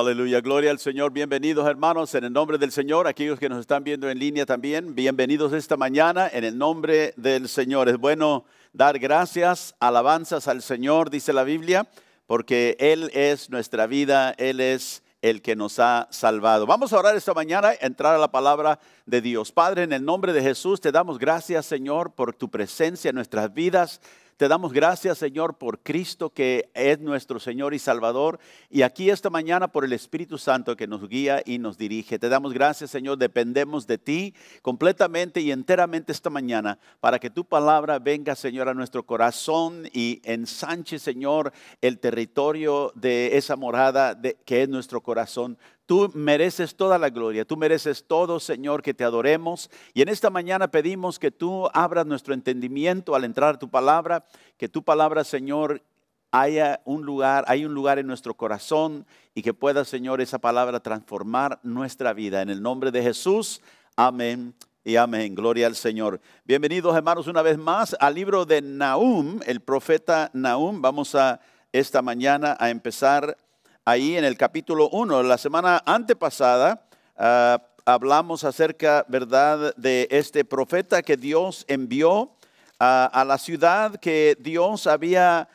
Aleluya, gloria al Señor. Bienvenidos hermanos en el nombre del Señor. Aquellos que nos están viendo en línea también, bienvenidos esta mañana en el nombre del Señor. Es bueno dar gracias, alabanzas al Señor, dice la Biblia, porque Él es nuestra vida, Él es el que nos ha salvado. Vamos a orar esta mañana, entrar a la palabra de Dios. Padre, en el nombre de Jesús te damos gracias, Señor, por tu presencia en nuestras vidas. Te damos gracias, Señor, por Cristo, que es nuestro Señor y Salvador, y aquí esta mañana por el Espíritu Santo que nos guía y nos dirige. Te damos gracias, Señor, dependemos de ti completamente y enteramente esta mañana, para que tu palabra venga, Señor, a nuestro corazón y ensanche, Señor, el territorio de esa morada que es nuestro corazón. Tú mereces toda la gloria, tú mereces todo, Señor, que te adoremos. Y en esta mañana pedimos que tú abras nuestro entendimiento al entrar tu palabra, que tu palabra, Señor, haya un lugar, hay un lugar en nuestro corazón y que pueda, Señor, esa palabra transformar nuestra vida. En el nombre de Jesús, amén y amén. Gloria al Señor. Bienvenidos, hermanos, una vez más al libro de Nahum, el profeta Nahum. Vamos a esta mañana a empezar ahí en el capítulo 1. La semana antepasada ah, hablamos acerca, ¿verdad?, de este profeta que Dios envió ah, a la ciudad que Dios había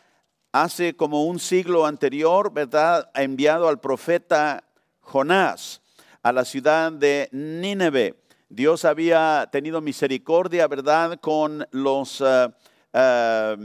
hace como un siglo anterior, ¿verdad?, enviado al profeta Jonás a la ciudad de Níneve. Dios había tenido misericordia, ¿verdad?, con los ah,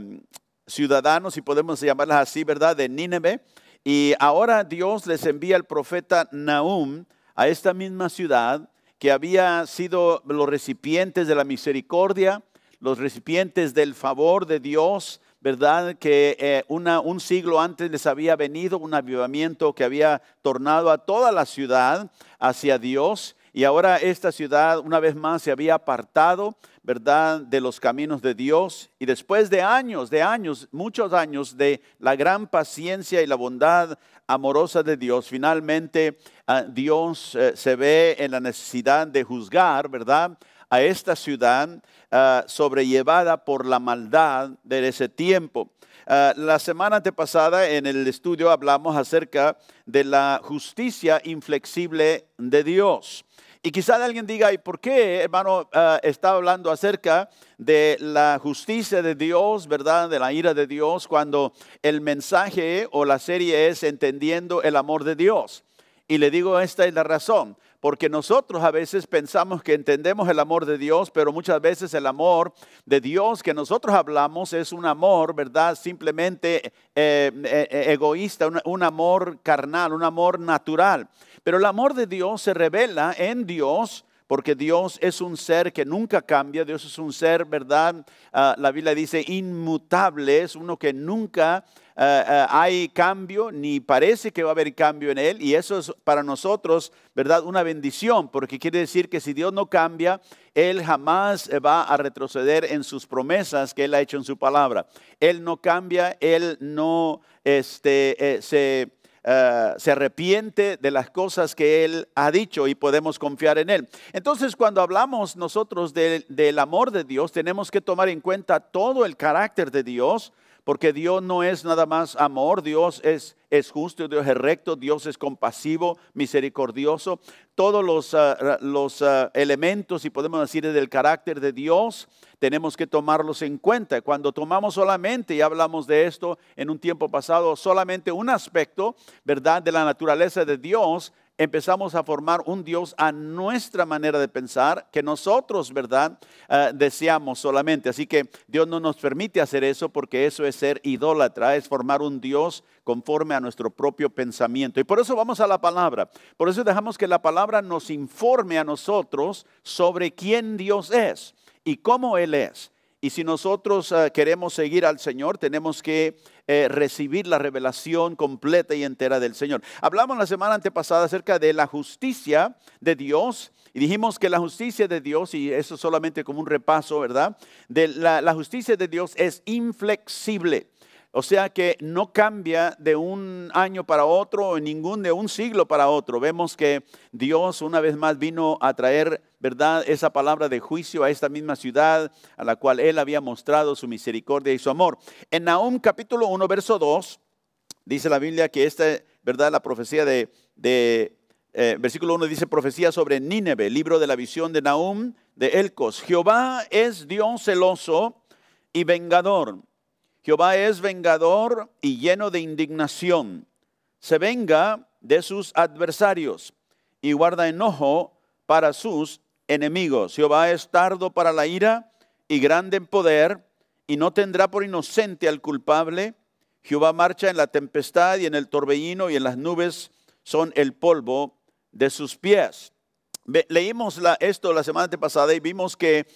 ciudadanos, si podemos llamarlas así, ¿verdad?, de Níneve. Y ahora Dios les envía al profeta Nahum a esta misma ciudad que había sido los recipientes de la misericordia, los recipientes del favor de Dios, ¿verdad? Que eh, un siglo antes les había venido un avivamiento que había tornado a toda la ciudad hacia Dios. Y ahora esta ciudad una vez más se había apartado ¿verdad?, de los caminos de Dios. Y después de años, de años, muchos años de la gran paciencia y la bondad amorosa de Dios, finalmente ah, Dios eh, se ve en la necesidad de juzgar, ¿verdad?, a esta ciudad ah, sobrellevada por la maldad de ese tiempo. Ah, la semana pasada en el estudio hablamos acerca de la justicia inflexible de Dios. Y quizá alguien diga, ¿y por qué, hermano, ah, está hablando acerca de la justicia de Dios, verdad, de la ira de Dios, cuando el mensaje o la serie es entendiendo el amor de Dios? Y le digo, esta es la razón, porque nosotros a veces pensamos que entendemos el amor de Dios, pero muchas veces el amor de Dios que nosotros hablamos es un amor, ¿verdad? Simplemente eh, eh, egoísta, un amor carnal, un amor natural. Pero el amor de Dios se revela en Dios porque Dios es un ser que nunca cambia, Dios es un ser, ¿verdad? Ah, la Biblia dice inmutable, es uno que nunca ah, ah, hay cambio, ni parece que va a haber cambio en él, y eso es para nosotros, ¿verdad? Una bendición, porque quiere decir que si Dios no cambia, Él jamás va a retroceder en sus promesas que Él ha hecho en su palabra. Él no cambia, Él no este, eh, se eh, se arrepiente de las cosas que Él ha dicho y podemos confiar en Él. Entonces, cuando hablamos nosotros del amor de Dios, tenemos que tomar en cuenta todo el carácter de Dios, porque Dios no es nada más amor, Dios es, justo, Dios es recto, Dios es compasivo, misericordioso. Todos los, ah, los ah, elementos, si podemos decir, del carácter de Dios, tenemos que tomarlos en cuenta. Cuando tomamos solamente, y hablamos de esto en un tiempo pasado, solamente un aspecto, ¿verdad?, de la naturaleza de Dios, empezamos a formar un Dios a nuestra manera de pensar, que nosotros, ¿verdad?, ah, deseamos solamente. Así que Dios no nos permite hacer eso porque eso es ser idólatra, es formar un Dios conforme a nuestro propio pensamiento. Y por eso vamos a la palabra. Por eso dejamos que la palabra nos informe a nosotros sobre quién Dios es y cómo Él es. Y si nosotros ah, queremos seguir al Señor, tenemos que eh, recibir la revelación completa y entera del Señor. Hablamos la semana antepasada acerca de la justicia de Dios y dijimos que la justicia de Dios, y eso solamente como un repaso, ¿verdad? De la, la justicia de Dios es inflexible. O sea que no cambia de un año para otro, o ningún de un siglo para otro. Vemos que Dios una vez más vino a traer ¿verdad?, esa palabra de juicio a esta misma ciudad a la cual él había mostrado su misericordia y su amor. En Nahum capítulo 1, verso 2, dice la Biblia que esta, ¿verdad?, la profecía de, eh, versículo 1 dice profecía sobre Níneve, libro de la visión de Nahum de Elcos. Jehová es Dios celoso y vengador. Jehová es vengador y lleno de indignación. Se venga de sus adversarios y guarda enojo para sus enemigos. Jehová es tardo para la ira y grande en poder, y no tendrá por inocente al culpable. Jehová marcha en la tempestad y en el torbellino y en las nubes son el polvo de sus pies. Leímos esto la semana pasada y vimos que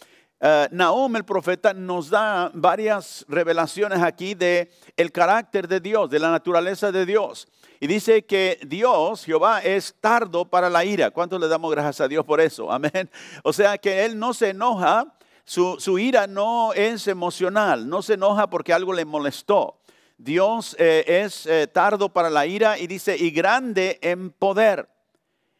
Uh, el profeta nos da varias revelaciones aquí de el carácter de Dios, de la naturaleza de Dios. Y dice que Dios, Jehová, es tardo para la ira. ¿Cuánto le damos gracias a Dios por eso? Amén. O sea que Él no se enoja, su, ira no es emocional, no se enoja porque algo le molestó. Dios eh, es eh, tardo para la ira y dice, y grande en poder.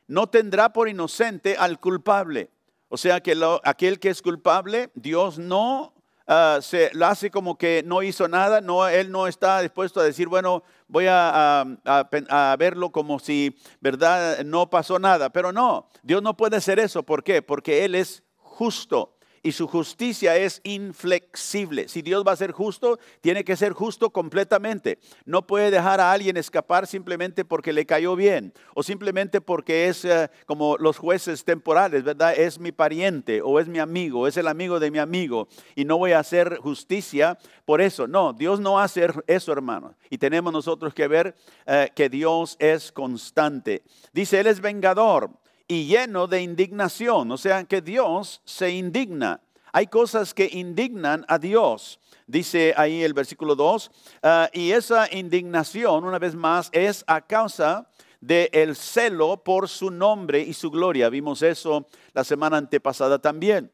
No tendrá por inocente al culpable o sea que lo, aquel que es culpable, Dios no ah, se lo hace como que no hizo nada, no, él no está dispuesto a decir, bueno, voy a, a, verlo como si, ¿verdad? No pasó nada. Pero no, Dios no puede hacer eso. ¿Por qué? Porque Él es justo y su justicia es inflexible. Si Dios va a ser justo, tiene que ser justo completamente. No puede dejar a alguien escapar simplemente porque le cayó bien o simplemente porque es eh, como los jueces temporales, ¿verdad? Es mi pariente o es mi amigo, es el amigo de mi amigo y no voy a hacer justicia por eso. No, Dios no hace eso, hermano. Y tenemos nosotros que ver eh, que Dios es constante. Dice, Él es vengador y lleno de indignación. O sea, que Dios se indigna. Hay cosas que indignan a Dios, dice ahí el versículo 2, ah, y esa indignación, una vez más, es a causa del celo por su nombre y su gloria. Vimos eso la semana antepasada también.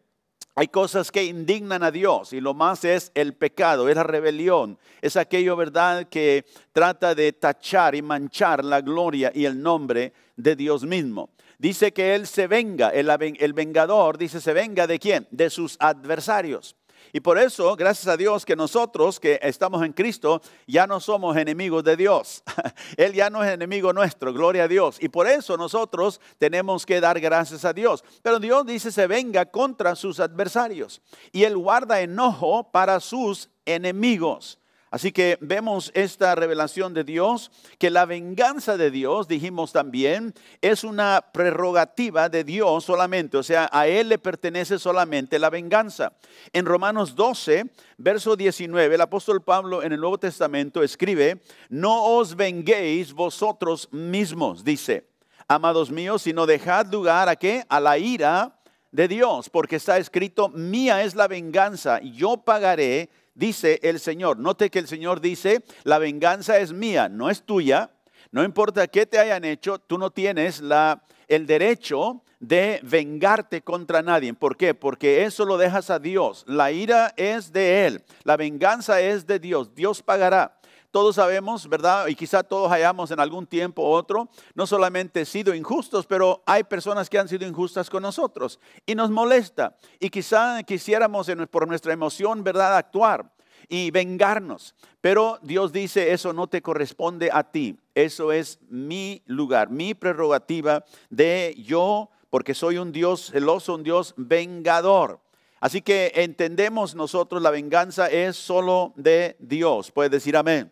Hay cosas que indignan a Dios y lo más es el pecado, es la rebelión, es aquello, ¿verdad?, que trata de tachar y manchar la gloria y el nombre de Dios mismo dice que él se venga, el, vengador dice, se venga de quién? De sus adversarios. Y por eso, gracias a Dios que nosotros que estamos en Cristo ya no somos enemigos de Dios. Él ya no es enemigo nuestro, gloria a Dios. Y por eso nosotros tenemos que dar gracias a Dios. Pero Dios dice se venga contra sus adversarios y Él guarda enojo para sus enemigos. Así que vemos esta revelación de Dios, que la venganza de Dios, dijimos también, es una prerrogativa de Dios solamente, o sea, a Él le pertenece solamente la venganza. En Romanos 12, verso 19, el apóstol Pablo en el Nuevo Testamento escribe, no os venguéis vosotros mismos, dice, amados míos, sino dejad lugar a qué? A la ira de Dios, porque está escrito, mía es la venganza, yo pagaré dice el Señor. Note que el Señor dice, la venganza es mía, no es tuya. No importa qué te hayan hecho, tú no tienes la, el derecho de vengarte contra nadie. ¿Por qué? Porque eso lo dejas a Dios. La ira es de Él, la venganza es de Dios. Dios pagará. Todos sabemos, ¿verdad? Y quizá todos hayamos en algún tiempo u otro, no solamente sido injustos, pero hay personas que han sido injustas con nosotros y nos molesta. Y quizá quisiéramos por nuestra emoción, ¿verdad?, actuar y vengarnos. Pero Dios dice, eso no te corresponde a ti. Eso es mi lugar, mi prerrogativa de yo, porque soy un Dios celoso, un Dios vengador. Así que entendemos nosotros, la venganza es solo de Dios. Puedes decir amén.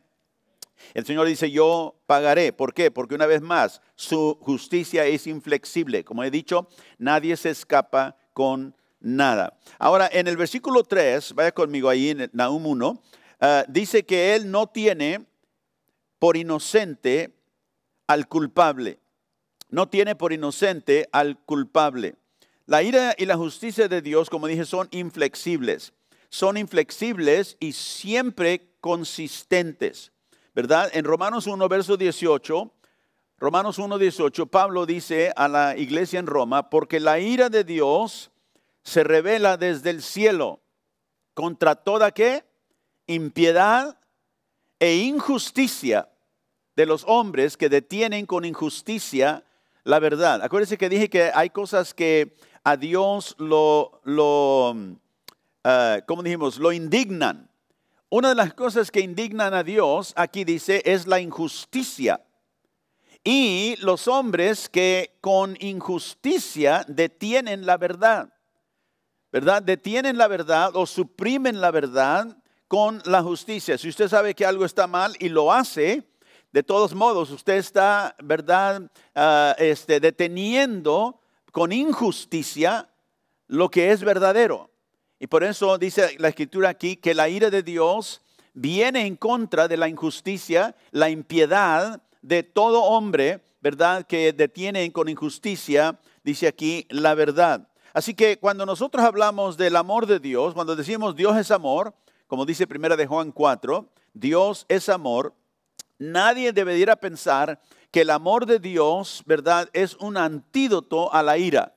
El Señor dice, yo pagaré. ¿Por qué? Porque una vez más, su justicia es inflexible. Como he dicho, nadie se escapa con nada. Ahora, en el versículo 3, vaya conmigo ahí en Nahum 1, ah, dice que Él no tiene por inocente al culpable. No tiene por inocente al culpable. La ira y la justicia de Dios, como dije, son inflexibles. Son inflexibles y siempre consistentes. ¿verdad? En Romanos 1, verso 18, Romanos 1, Pablo dice a la iglesia en Roma, porque la ira de Dios se revela desde el cielo contra toda qué? Impiedad e injusticia de los hombres que detienen con injusticia la verdad. Acuérdense que dije que hay cosas que a Dios lo, eh, dijimos? Lo indignan. Una de las cosas que indignan a Dios, aquí dice, es la injusticia. Y los hombres que con injusticia detienen la verdad, ¿verdad? Detienen la verdad o suprimen la verdad con la justicia. Si usted sabe que algo está mal y lo hace, de todos modos, usted está, ¿verdad? Ah, este, deteniendo con injusticia lo que es verdadero. Y por eso dice la escritura aquí que la ira de Dios viene en contra de la injusticia, la impiedad de todo hombre, ¿verdad? Que detienen con injusticia, dice aquí, la verdad. Así que cuando nosotros hablamos del amor de Dios, cuando decimos Dios es amor, como dice primera de Juan 4, Dios es amor, nadie a pensar que el amor de Dios, ¿verdad?, es un antídoto a la ira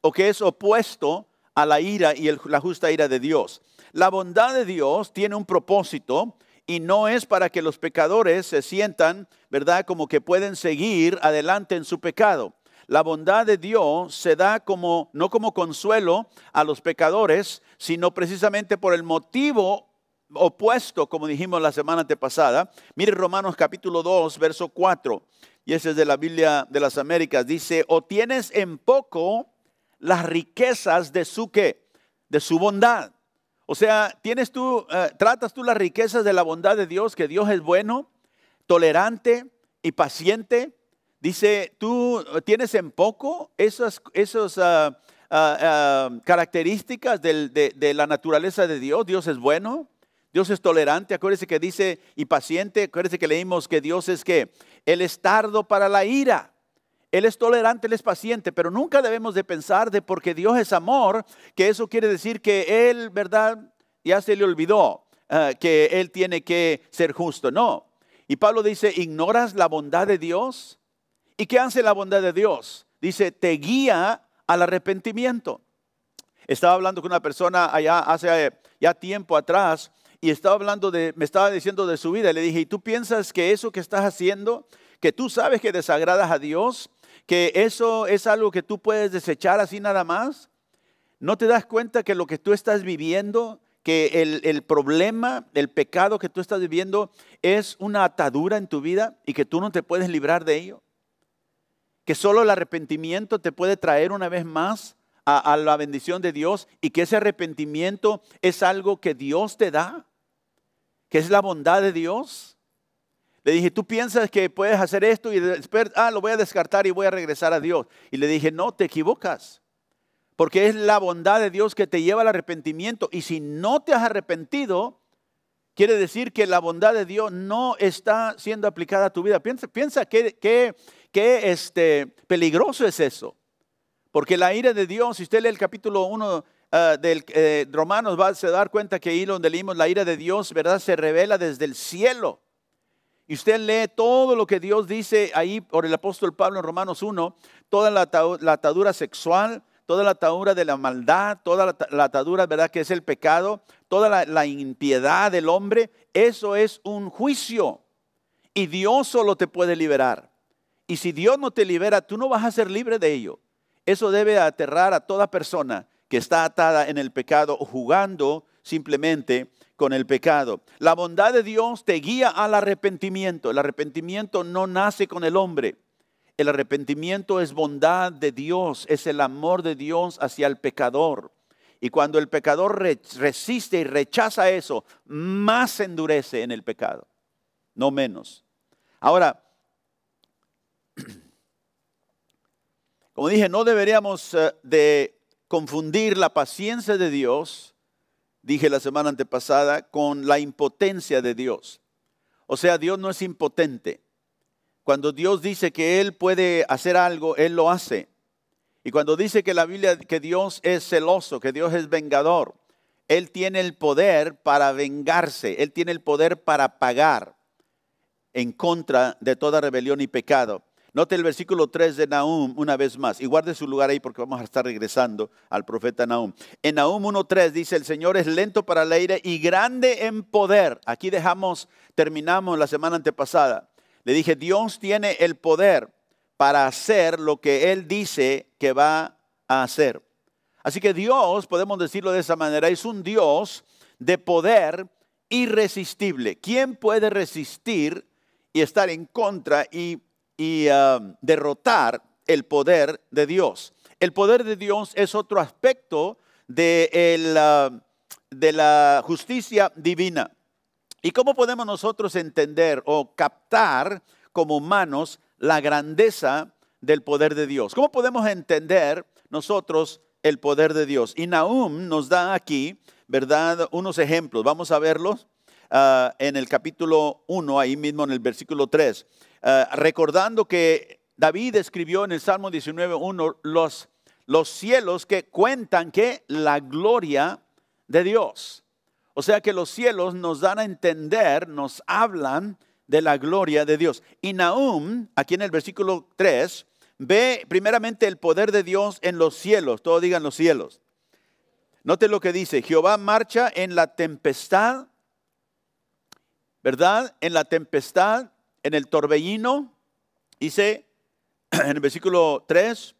o que es opuesto a la ira y la justa ira de Dios. La bondad de Dios tiene un propósito y no es para que los pecadores se sientan, ¿verdad?, como que pueden seguir adelante en su pecado. La bondad de Dios se da como no como consuelo a los pecadores, sino precisamente por el motivo opuesto, como dijimos la semana antepasada. Mire Romanos capítulo 2, verso 4, y ese es de la Biblia de las Américas, dice, "O tienes en poco las riquezas de su qué, de su bondad. O sea, tienes tú, eh, tratas tú las riquezas de la bondad de Dios, que Dios es bueno, tolerante y paciente. Dice, tú eh, tienes en poco esas, ah, ah, ah, características de, la naturaleza de Dios. Dios es bueno, Dios es tolerante, acuérdese que dice y paciente, acuérdese que leímos que Dios es que el estardo para la ira. Él es tolerante, Él es paciente, pero nunca debemos de pensar de porque Dios es amor, que eso quiere decir que Él, ¿verdad? Ya se le olvidó eh, que Él tiene que ser justo. No. Y Pablo dice, ¿ignoras la bondad de Dios? ¿Y qué hace la bondad de Dios? Dice, te guía al arrepentimiento. Estaba hablando con una persona allá hace eh, ya tiempo atrás y estaba hablando de, me estaba diciendo de su vida. Le dije, ¿y tú piensas que eso que estás haciendo, que tú sabes que desagradas a Dios, que eso es algo que tú puedes desechar así nada más? ¿No te das cuenta que lo que tú estás viviendo, que el, problema, el pecado que tú estás viviendo es una atadura en tu vida y que tú no te puedes librar de ello? Que solo el arrepentimiento te puede traer una vez más a la bendición de Dios y que ese arrepentimiento es algo que Dios te da, que es la bondad de Dios. Le dije, ¿tú piensas que puedes hacer esto? Y después, ah, lo voy a descartar y voy a regresar a Dios. Y le dije, no, te equivocas. Porque es la bondad de Dios que te lleva al arrepentimiento. Y si no te has arrepentido, quiere decir que la bondad de Dios no está siendo aplicada a tu vida. Piensa, piensa que, este, peligroso es eso. Porque la ira de Dios, si usted lee el capítulo 1 ah, del, eh, Romanos va a se dar cuenta que ahí donde leímos la ira de Dios, ¿verdad? Se revela desde el cielo y usted lee todo lo que Dios dice ahí por el apóstol Pablo en Romanos 1, toda la, atadura sexual, toda la atadura de la maldad, toda la, atadura, ¿verdad?, que es el pecado, toda la, la impiedad del hombre, eso es un juicio. Y Dios solo te puede liberar. Y si Dios no te libera, tú no vas a ser libre de ello. Eso debe aterrar a toda persona que está atada en el pecado o jugando simplemente con el pecado. La bondad de Dios te guía al arrepentimiento. El arrepentimiento no nace con el hombre. El arrepentimiento es bondad de Dios, es el amor de Dios hacia el pecador. Y cuando el pecador resiste y rechaza eso, más se endurece en el pecado, no menos. Ahora, como dije, no deberíamos eh, de confundir la paciencia de Dios dije la semana antepasada, con la impotencia de Dios. O sea, Dios no es impotente. Cuando Dios dice que Él puede hacer algo, Él lo hace. Y cuando dice que la Biblia, que Dios es celoso, que Dios es vengador, Él tiene el poder para vengarse, Él tiene el poder para pagar en contra de toda rebelión y pecado. Note el versículo 3 de Naum una vez más y guarde su lugar ahí porque vamos a estar regresando al profeta Naum En Nahum 1.3 dice, el Señor es lento para el aire y grande en poder. Aquí dejamos, terminamos la semana antepasada. Le dije, Dios tiene el poder para hacer lo que Él dice que va a hacer. Así que Dios, podemos decirlo de esa manera, es un Dios de poder irresistible. ¿Quién puede resistir y estar en contra y y derrotar el poder de Dios. El poder de Dios es otro aspecto de, de la justicia divina. ¿Y cómo podemos nosotros entender o captar como humanos la grandeza del poder de Dios? ¿Cómo podemos entender nosotros el poder de Dios? Y Nahum nos da aquí, ¿verdad? Unos ejemplos. Vamos a verlos ah, en el capítulo 1, ahí mismo en el versículo 3. Eh, recordando que David escribió en el Salmo 19.1 los, los cielos que cuentan que la gloria de Dios. O sea que los cielos nos dan a entender, nos hablan de la gloria de Dios. Y Nahum, aquí en el versículo 3, ve primeramente el poder de Dios en los cielos. Todos digan los cielos. Note lo que dice, Jehová marcha en la tempestad, ¿verdad? En la tempestad en el torbellino, dice en el versículo 3,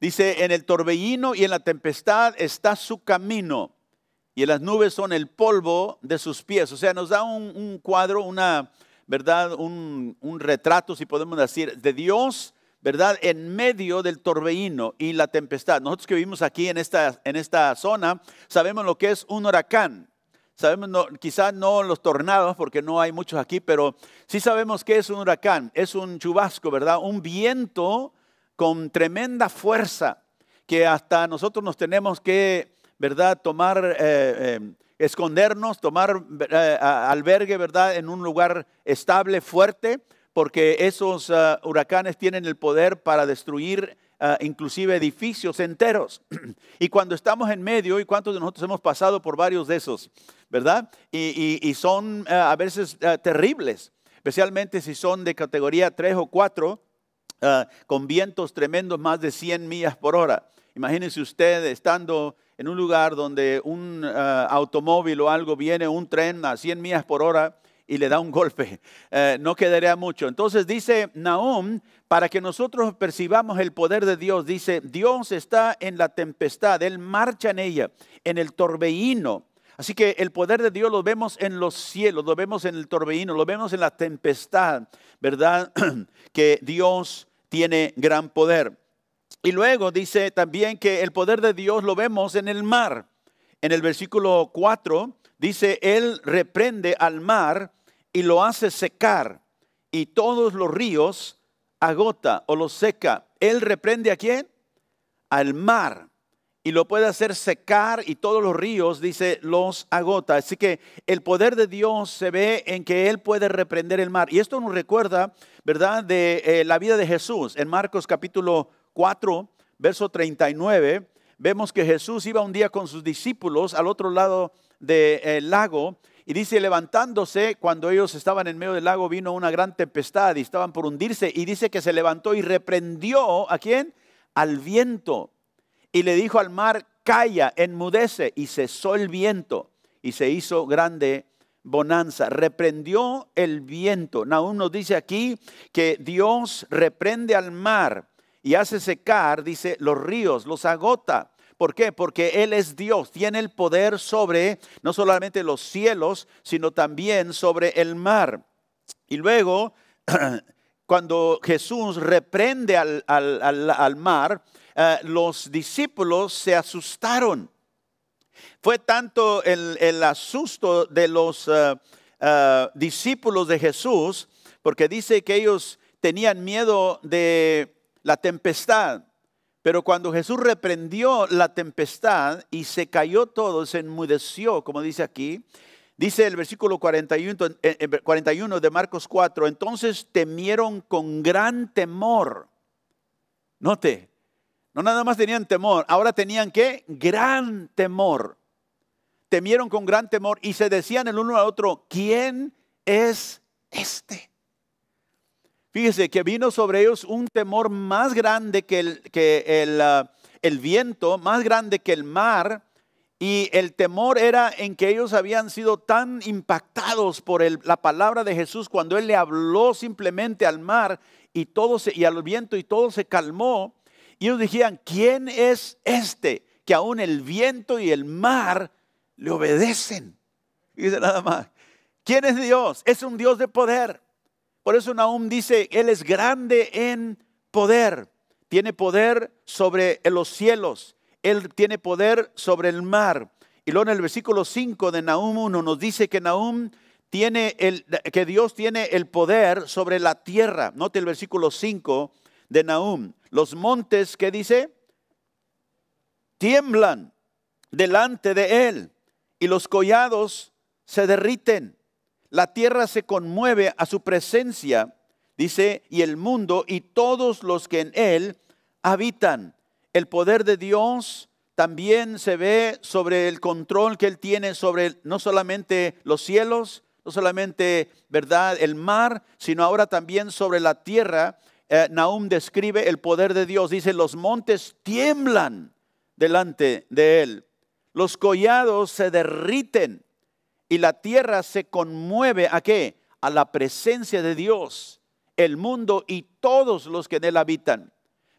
dice, en el torbellino y en la tempestad está su camino y en las nubes son el polvo de sus pies. O sea, nos da un, cuadro, una, ¿verdad? Un, retrato, si podemos decir, de Dios, ¿verdad? En medio del torbellino y la tempestad. Nosotros que vivimos aquí en esta, en esta zona sabemos lo que es un huracán. Sabemos, quizás no los tornados, porque no hay muchos aquí, pero sí sabemos que es un huracán, es un chubasco, ¿verdad? Un viento con tremenda fuerza que hasta nosotros nos tenemos que, ¿verdad? Tomar, eh, eh, escondernos, tomar eh, albergue, ¿verdad? En un lugar estable, fuerte, porque esos ah, huracanes tienen el poder para destruir Ah, inclusive edificios enteros. y cuando estamos en medio, y cuántos de nosotros hemos pasado por varios de esos, ¿verdad? Y, son ah, a veces ah, terribles, especialmente si son de categoría 3 o 4, con vientos tremendos más de 100 millas por hora. Imagínense usted estando en un lugar donde un automóvil o algo viene, un tren a 100 millas por hora, y le da un golpe. Eh, no quedaría mucho. Entonces dice Nahum, para que nosotros percibamos el poder de Dios, dice, Dios está en la tempestad, Él marcha en ella, en el torbellino. Así que el poder de Dios lo vemos en los cielos, lo vemos en el torbellino, lo vemos en la tempestad, ¿verdad? que Dios tiene gran poder. Y luego dice también que el poder de Dios lo vemos en el mar. En el versículo 4 Dice, Él reprende al mar y lo hace secar, y todos los ríos agota o los seca. Él reprende a quién? Al mar. Y lo puede hacer secar y todos los ríos, dice, los agota. Así que el poder de Dios se ve en que Él puede reprender el mar. Y esto nos recuerda, ¿verdad?, de eh, la vida de Jesús. En Marcos capítulo 4, verso 39, vemos que Jesús iba un día con sus discípulos al otro lado del eh, lago. Y dice, levantándose, cuando ellos estaban en medio del lago, vino una gran tempestad y estaban por hundirse. Y dice que se levantó y reprendió a quién? Al viento. Y le dijo al mar, calla, enmudece. Y cesó el viento y se hizo grande bonanza. Reprendió el viento. Naúm nos dice aquí que Dios reprende al mar y hace secar, dice, los ríos, los agota. ¿Por qué? Porque Él es Dios, tiene el poder sobre no solamente los cielos, sino también sobre el mar. Y luego, cuando Jesús reprende al, mar, eh, los discípulos se asustaron. Fue tanto el, asusto de los eh, eh, discípulos de Jesús, porque dice que ellos tenían miedo de la tempestad pero cuando Jesús reprendió la tempestad y se cayó todo, se enmudeció, como dice aquí, dice el versículo 41, eh, eh, de Marcos 4, entonces temieron con gran temor. Note, no nada más tenían temor, ahora tenían que Gran temor. Temieron con gran temor y se decían el uno al otro, ¿quién es este? Fíjese que vino sobre ellos un temor más grande que el, que ah, el, viento, más grande que el mar. Y el temor era en que ellos habían sido tan impactados por la palabra de Jesús cuando Él le habló simplemente al mar y, todo se, y al viento y todo se calmó. Y ellos decían, ¿quién es este que aún el viento y el mar le obedecen? Y dice nada más, ¿quién es Dios? Es un Dios de poder. Por eso Nahum dice, Él es grande en poder. Tiene poder sobre los cielos. Él tiene poder sobre el mar. Y luego en el versículo 5 de Nahum 1 nos dice que Naum tiene el, que Dios tiene el poder sobre la tierra. Note el versículo 5 de Nahum. Los montes, ¿qué dice? Tiemblan delante de él y los collados se derriten la tierra se conmueve a su presencia, dice, y el mundo y todos los que en él habitan. El poder de Dios también se ve sobre el control que él tiene sobre no solamente los cielos, no solamente, ¿verdad?, el mar, sino ahora también sobre la tierra. Eh, Nahum describe el poder de Dios. Dice, los montes tiemblan delante de él. Los collados se derriten y la tierra se conmueve a qué? A la presencia de Dios, el mundo y todos los que en él habitan.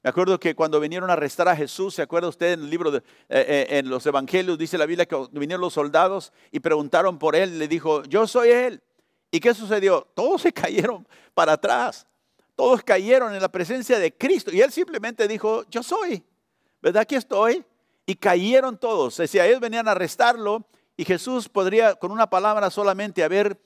Me acuerdo que cuando vinieron a arrestar a Jesús, ¿se acuerda usted en el libro eh, eh, en los evangelios? Dice la Biblia que vinieron los soldados y preguntaron por él. Le dijo, yo soy él. ¿Y qué sucedió? Todos se cayeron para atrás. Todos cayeron en la presencia de Cristo. Y él simplemente dijo, yo soy. ¿Verdad que estoy? Y cayeron todos. si a ellos venían a arrestarlo y Jesús podría con una palabra solamente haber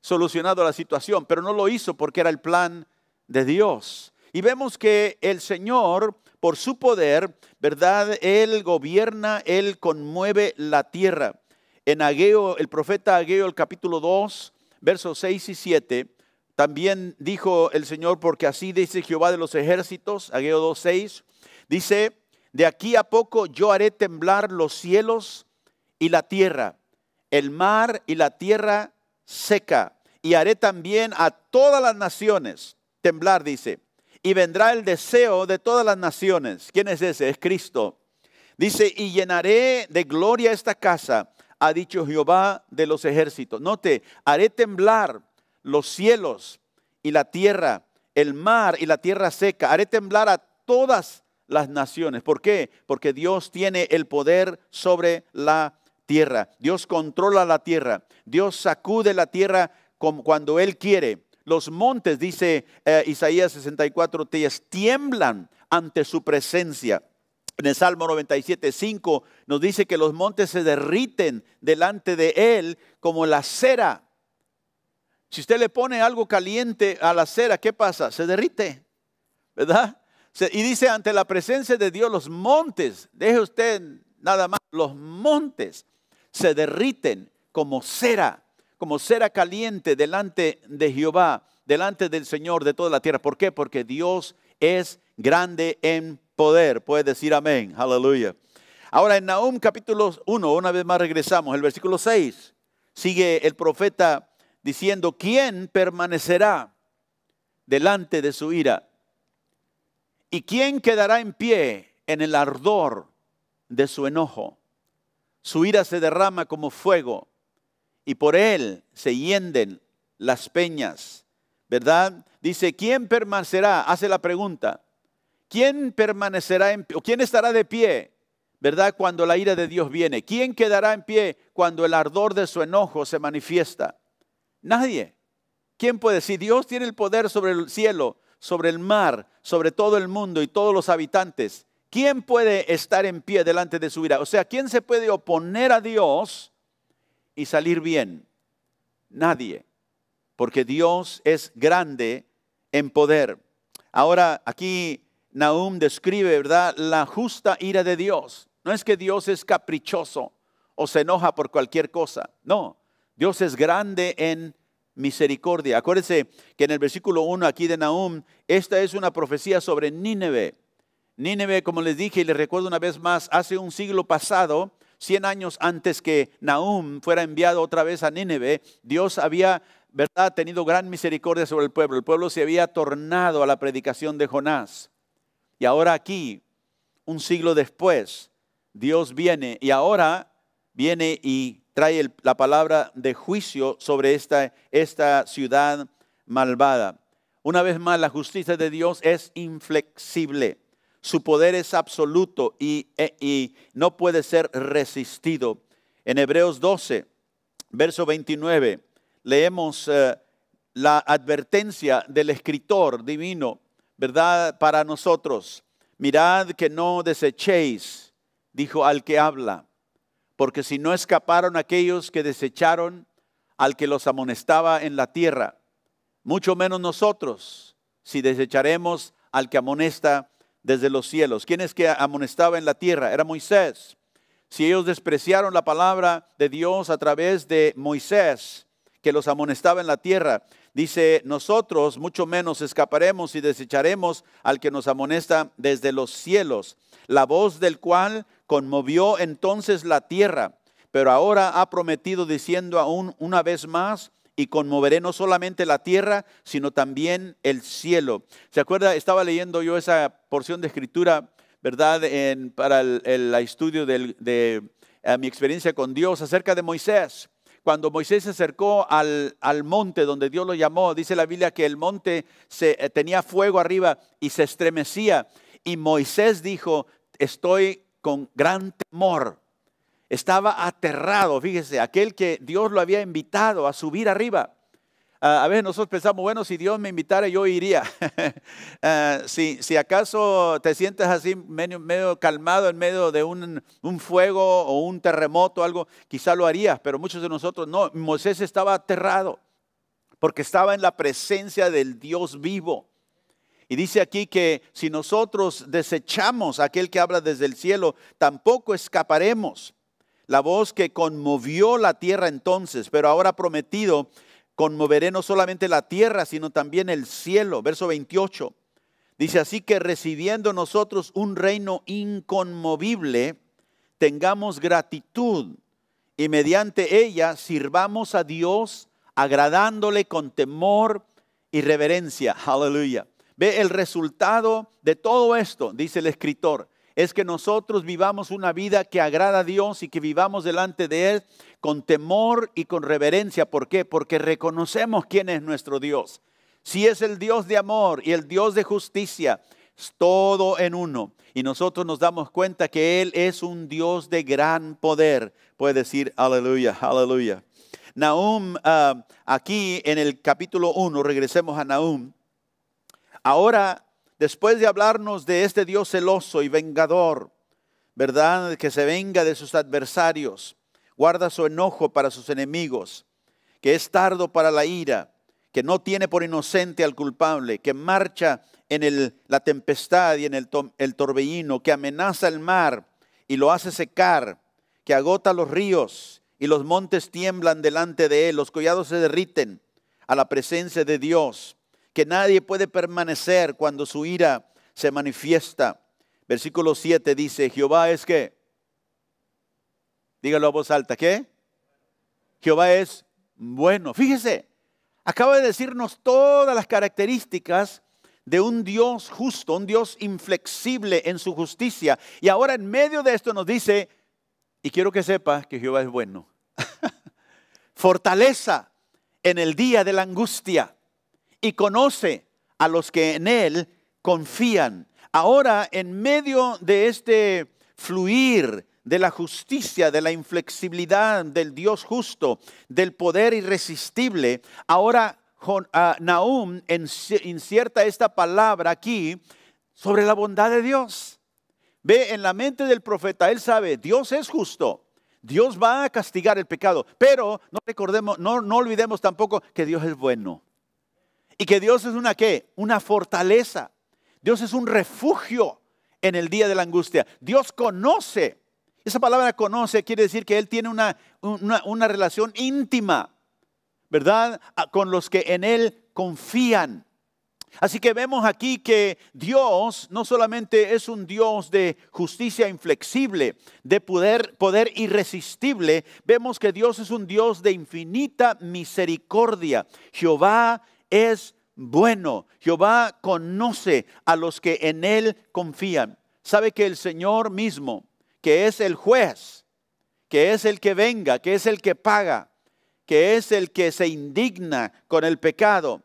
solucionado la situación, pero no lo hizo porque era el plan de Dios. Y vemos que el Señor, por su poder, ¿verdad? Él gobierna, Él conmueve la tierra. En Ageo, el profeta Ageo, el capítulo 2, versos 6 y 7, también dijo el Señor, porque así dice Jehová de los ejércitos, Ageo 2, 6, dice, de aquí a poco yo haré temblar los cielos y la tierra, el mar y la tierra seca. Y haré también a todas las naciones temblar, dice. Y vendrá el deseo de todas las naciones. ¿Quién es ese? Es Cristo. Dice, y llenaré de gloria esta casa, ha dicho Jehová de los ejércitos. Note, haré temblar los cielos y la tierra, el mar y la tierra seca. Haré temblar a todas las naciones. ¿Por qué? Porque Dios tiene el poder sobre la tierra, Dios controla la tierra, Dios sacude la tierra cuando Él quiere. Los montes, dice eh, Isaías 64, tiemblan ante su presencia. En el Salmo 97, 5 nos dice que los montes se derriten delante de Él como la cera. Si usted le pone algo caliente a la cera, ¿qué pasa? Se derrite, ¿verdad? y dice, ante la presencia de Dios, los montes, deje usted nada más, los montes se derriten como cera, como cera caliente delante de Jehová, delante del Señor de toda la tierra. ¿Por qué? Porque Dios es grande en poder. Puedes decir amén. Aleluya. Ahora en Nahum capítulo 1, una vez más regresamos, el versículo 6, sigue el profeta diciendo, ¿quién permanecerá delante de su ira? ¿Y quién quedará en pie en el ardor de su enojo? Su ira se derrama como fuego y por él se hienden las peñas. ¿Verdad? Dice, ¿quién permanecerá? Hace la pregunta. ¿Quién permanecerá en o quién estará de pie? ¿Verdad? Cuando la ira de Dios viene. ¿Quién quedará en pie cuando el ardor de su enojo se manifiesta? Nadie. ¿Quién puede Si Dios tiene el poder sobre el cielo, sobre el mar, sobre todo el mundo y todos los habitantes. ¿Quién puede estar en pie delante de su ira? O sea, ¿quién se puede oponer a Dios y salir bien? Nadie, porque Dios es grande en poder. Ahora aquí Nahum describe, ¿verdad? La justa ira de Dios. No es que Dios es caprichoso o se enoja por cualquier cosa. No, Dios es grande en misericordia. Acuérdense que en el versículo 1 aquí de Nahum, esta es una profecía sobre Nínive. Nínive, como les dije y les recuerdo una vez más, hace un siglo pasado, 100 años antes que Nahum fuera enviado otra vez a Nínive, Dios había ¿verdad? tenido gran misericordia sobre el pueblo. El pueblo se había tornado a la predicación de Jonás. Y ahora aquí, un siglo después, Dios viene y ahora viene y trae la palabra de juicio sobre esta ciudad malvada. Una vez más, la justicia de Dios es inflexible. Su poder es absoluto e, y, no puede ser resistido. En Hebreos 12, verso 29, leemos eh, la advertencia del escritor divino, ¿verdad? Para nosotros. Mirad que no desechéis, dijo al que habla, porque si no escaparon aquellos que desecharon al que los amonestaba en la tierra, mucho menos nosotros, si desecharemos al que amonesta desde los cielos. ¿Quién es que amonestaba en la tierra? Era Moisés. Si ellos despreciaron la palabra de Dios a través de Moisés, que los amonestaba en la tierra, dice, nosotros mucho menos escaparemos y desecharemos al que nos amonesta desde los cielos, la voz del cual conmovió entonces la tierra, pero ahora ha prometido diciendo aún una vez más, y conmoveré no solamente la tierra, sino también el cielo. ¿Se acuerda? Estaba leyendo yo esa porción de escritura, ¿verdad? para el, estudio de mi experiencia con Dios acerca de Moisés. Cuando Moisés se acercó al, monte donde Dios lo llamó, dice la Biblia que el monte se, eh, tenía fuego arriba y se estremecía. Y Moisés dijo, estoy con gran temor estaba aterrado, fíjese, aquel que Dios lo había invitado a subir arriba. Ah, a veces nosotros pensamos, bueno, si Dios me invitara, yo iría. Ah, si, si, acaso te sientes así medio, calmado en medio de un, un, fuego o un terremoto, algo, quizá lo harías, pero muchos de nosotros no. Moisés estaba aterrado porque estaba en la presencia del Dios vivo. Y dice aquí que si nosotros desechamos a aquel que habla desde el cielo, tampoco escaparemos la voz que conmovió la tierra entonces, pero ahora prometido, conmoveré no solamente la tierra, sino también el cielo. Verso 28. Dice así que recibiendo nosotros un reino inconmovible, tengamos gratitud y mediante ella sirvamos a Dios agradándole con temor y reverencia. Aleluya. Ve el resultado de todo esto, dice el escritor es que nosotros vivamos una vida que agrada a Dios y que vivamos delante de Él con temor y con reverencia. ¿Por qué? Porque reconocemos quién es nuestro Dios. Si es el Dios de amor y el Dios de justicia, todo en uno. Y nosotros nos damos cuenta que Él es un Dios de gran poder. Puede decir, aleluya, aleluya. Nahum, ah, aquí en el capítulo 1, regresemos a Nahum. Ahora después de hablarnos de este Dios celoso y vengador, ¿verdad? Que se venga de sus adversarios, guarda su enojo para sus enemigos, que es tardo para la ira, que no tiene por inocente al culpable, que marcha en la tempestad y en el, el torbellino, que amenaza el mar y lo hace secar, que agota los ríos y los montes tiemblan delante de él, los collados se derriten a la presencia de Dios que nadie puede permanecer cuando su ira se manifiesta. Versículo 7 dice, Jehová es que, dígalo a voz alta, ¿qué? Jehová es bueno. Fíjese, acaba de decirnos todas las características de un Dios justo, un Dios inflexible en su justicia. Y ahora en medio de esto nos dice, y quiero que sepas que Jehová es bueno. Fortaleza en el día de la angustia y conoce a los que en Él confían. Ahora, en medio de este fluir de la justicia, de la inflexibilidad del Dios justo, del poder irresistible, ahora ah, Nahum inserta esta palabra aquí sobre la bondad de Dios. Ve, en la mente del profeta, él sabe, Dios es justo. Dios va a castigar el pecado, pero no recordemos, no, no olvidemos tampoco que Dios es bueno. Y que Dios es una qué? Una fortaleza. Dios es un refugio en el día de la angustia. Dios conoce. Esa palabra conoce quiere decir que Él tiene una, una, relación íntima, ¿verdad? Con los que en Él confían. Así que vemos aquí que Dios no solamente es un Dios de justicia inflexible, de poder, poder irresistible, vemos que Dios es un Dios de infinita misericordia. Jehová es bueno. Jehová conoce a los que en Él confían. Sabe que el Señor mismo, que es el juez, que es el que venga, que es el que paga, que es el que se indigna con el pecado,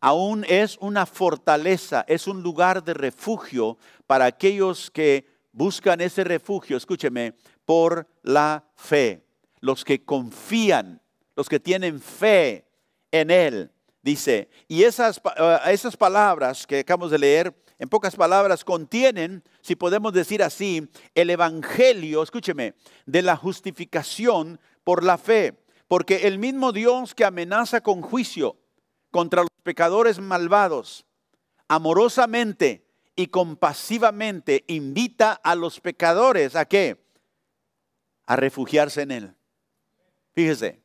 aún es una fortaleza, es un lugar de refugio para aquellos que buscan ese refugio, escúcheme, por la fe, los que confían, los que tienen fe en Él. Dice, y esas, eh, esas palabras que acabamos de leer, en pocas palabras, contienen, si podemos decir así, el Evangelio, escúcheme, de la justificación por la fe. Porque el mismo Dios que amenaza con juicio contra los pecadores malvados, amorosamente y compasivamente invita a los pecadores a qué? A refugiarse en Él. Fíjese,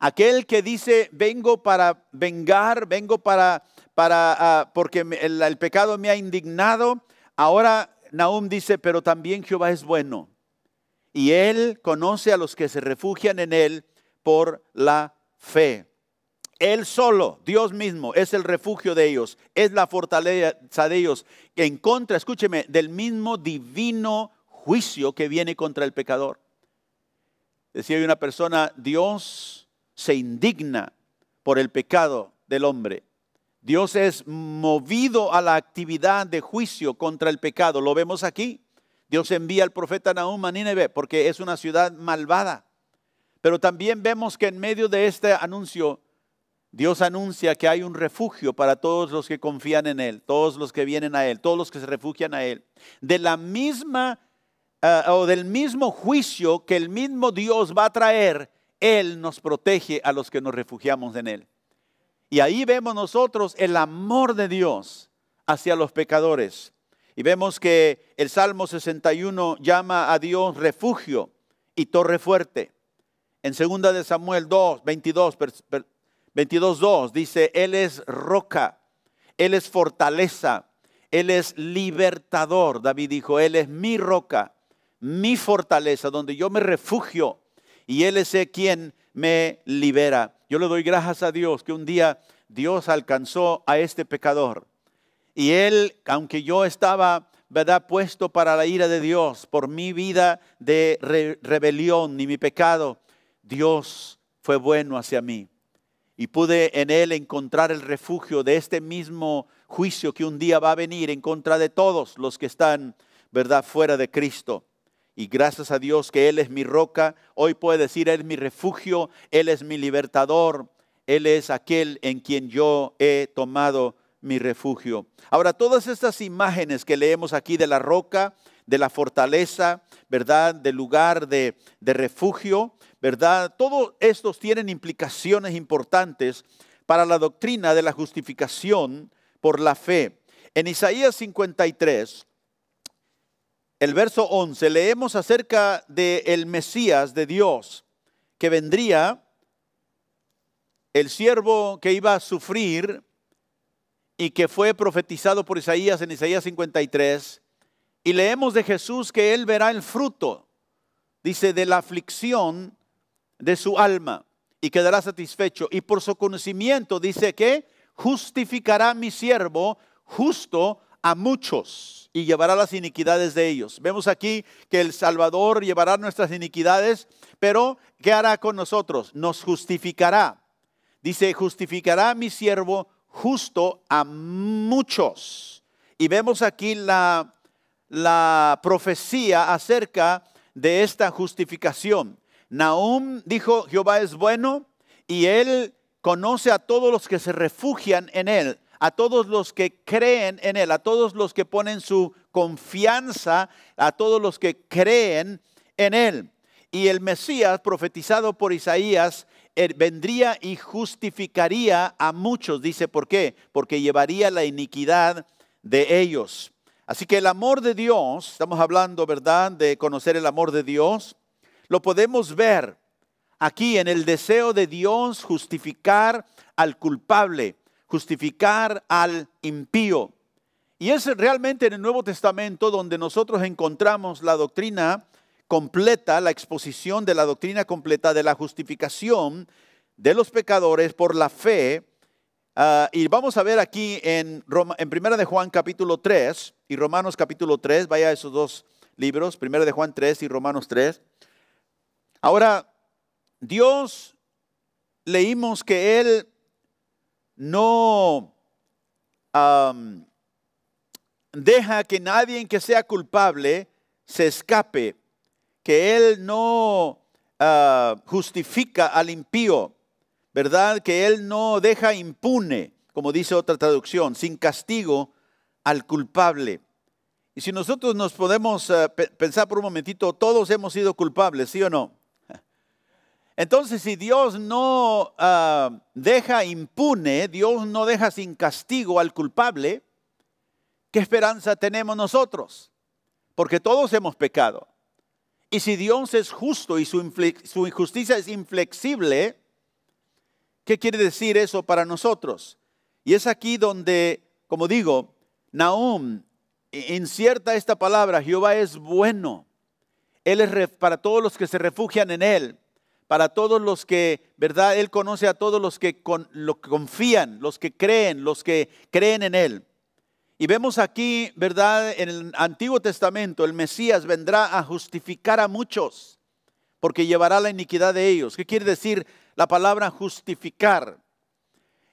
Aquel que dice, vengo para vengar, vengo para, para, ah, porque el, pecado me ha indignado. Ahora Nahum dice, pero también Jehová es bueno. Y él conoce a los que se refugian en él por la fe. Él solo, Dios mismo, es el refugio de ellos, es la fortaleza de ellos, en contra, escúcheme, del mismo divino juicio que viene contra el pecador. Decía una persona, Dios se indigna por el pecado del hombre. Dios es movido a la actividad de juicio contra el pecado. Lo vemos aquí. Dios envía al profeta Nahum a Nínive porque es una ciudad malvada. Pero también vemos que en medio de este anuncio, Dios anuncia que hay un refugio para todos los que confían en Él, todos los que vienen a Él, todos los que se refugian a Él. De la misma eh, o del mismo juicio que el mismo Dios va a traer, él nos protege a los que nos refugiamos en Él. Y ahí vemos nosotros el amor de Dios hacia los pecadores. Y vemos que el Salmo 61 llama a Dios refugio y torre fuerte. En 2 de Samuel 2, 22, 22, 2 dice, Él es roca, Él es fortaleza, Él es libertador. David dijo, Él es mi roca, mi fortaleza, donde yo me refugio y Él es quien me libera. Yo le doy gracias a Dios que un día Dios alcanzó a este pecador. Y Él, aunque yo estaba, ¿verdad?, puesto para la ira de Dios por mi vida de rebelión y mi pecado, Dios fue bueno hacia mí. Y pude en Él encontrar el refugio de este mismo juicio que un día va a venir en contra de todos los que están, ¿verdad?, fuera de Cristo. Y gracias a Dios que Él es mi roca. Hoy puede decir, Él es mi refugio, Él es mi libertador, Él es aquel en quien yo he tomado mi refugio. Ahora, todas estas imágenes que leemos aquí de la roca, de la fortaleza, ¿verdad? Del lugar de, de refugio, ¿verdad? Todos estos tienen implicaciones importantes para la doctrina de la justificación por la fe. En Isaías 53, el verso 11, leemos acerca del el Mesías de Dios, que vendría, el siervo que iba a sufrir y que fue profetizado por Isaías en Isaías 53, y leemos de Jesús que él verá el fruto, dice, de la aflicción de su alma y quedará satisfecho. Y por su conocimiento dice que justificará mi siervo justo a muchos y llevará las iniquidades de ellos. Vemos aquí que el Salvador llevará nuestras iniquidades, pero ¿qué hará con nosotros? Nos justificará. Dice, justificará a mi siervo justo a muchos. Y vemos aquí la, la profecía acerca de esta justificación. Nahum dijo, Jehová es bueno y él conoce a todos los que se refugian en él a todos los que creen en Él, a todos los que ponen su confianza, a todos los que creen en Él. Y el Mesías, profetizado por Isaías, eh, vendría y justificaría a muchos. Dice, ¿por qué? Porque llevaría la iniquidad de ellos. Así que el amor de Dios, estamos hablando, ¿verdad?, de conocer el amor de Dios, lo podemos ver aquí en el deseo de Dios justificar al culpable, justificar al impío. Y es realmente en el Nuevo Testamento donde nosotros encontramos la doctrina completa, la exposición de la doctrina completa de la justificación de los pecadores por la fe. Ah, y vamos a ver aquí en, Roma, en Primera de Juan capítulo 3 y Romanos capítulo 3, vaya a esos dos libros, Primera de Juan 3 y Romanos 3. Ahora, Dios leímos que Él no deja que nadie que sea culpable se escape, que Él no ah, justifica al impío, ¿verdad? Que Él no deja impune, como dice otra traducción, sin castigo al culpable. Y si nosotros nos podemos ah, pensar por un momentito, todos hemos sido culpables, ¿sí o no? Entonces, si Dios no ah, deja impune, Dios no deja sin castigo al culpable, ¿qué esperanza tenemos nosotros? Porque todos hemos pecado. Y si Dios es justo y su, su injusticia es inflexible, ¿qué quiere decir eso para nosotros? Y es aquí donde, como digo, Nahum e-, incierta esta palabra, Jehová es bueno. Él es para todos los que se refugian en Él para todos los que, ¿verdad? Él conoce a todos los que lo, confían, los que creen, los que creen en Él. Y vemos aquí, ¿verdad? En el Antiguo Testamento, el Mesías vendrá a justificar a muchos, porque llevará la iniquidad de ellos. ¿Qué quiere decir la palabra justificar?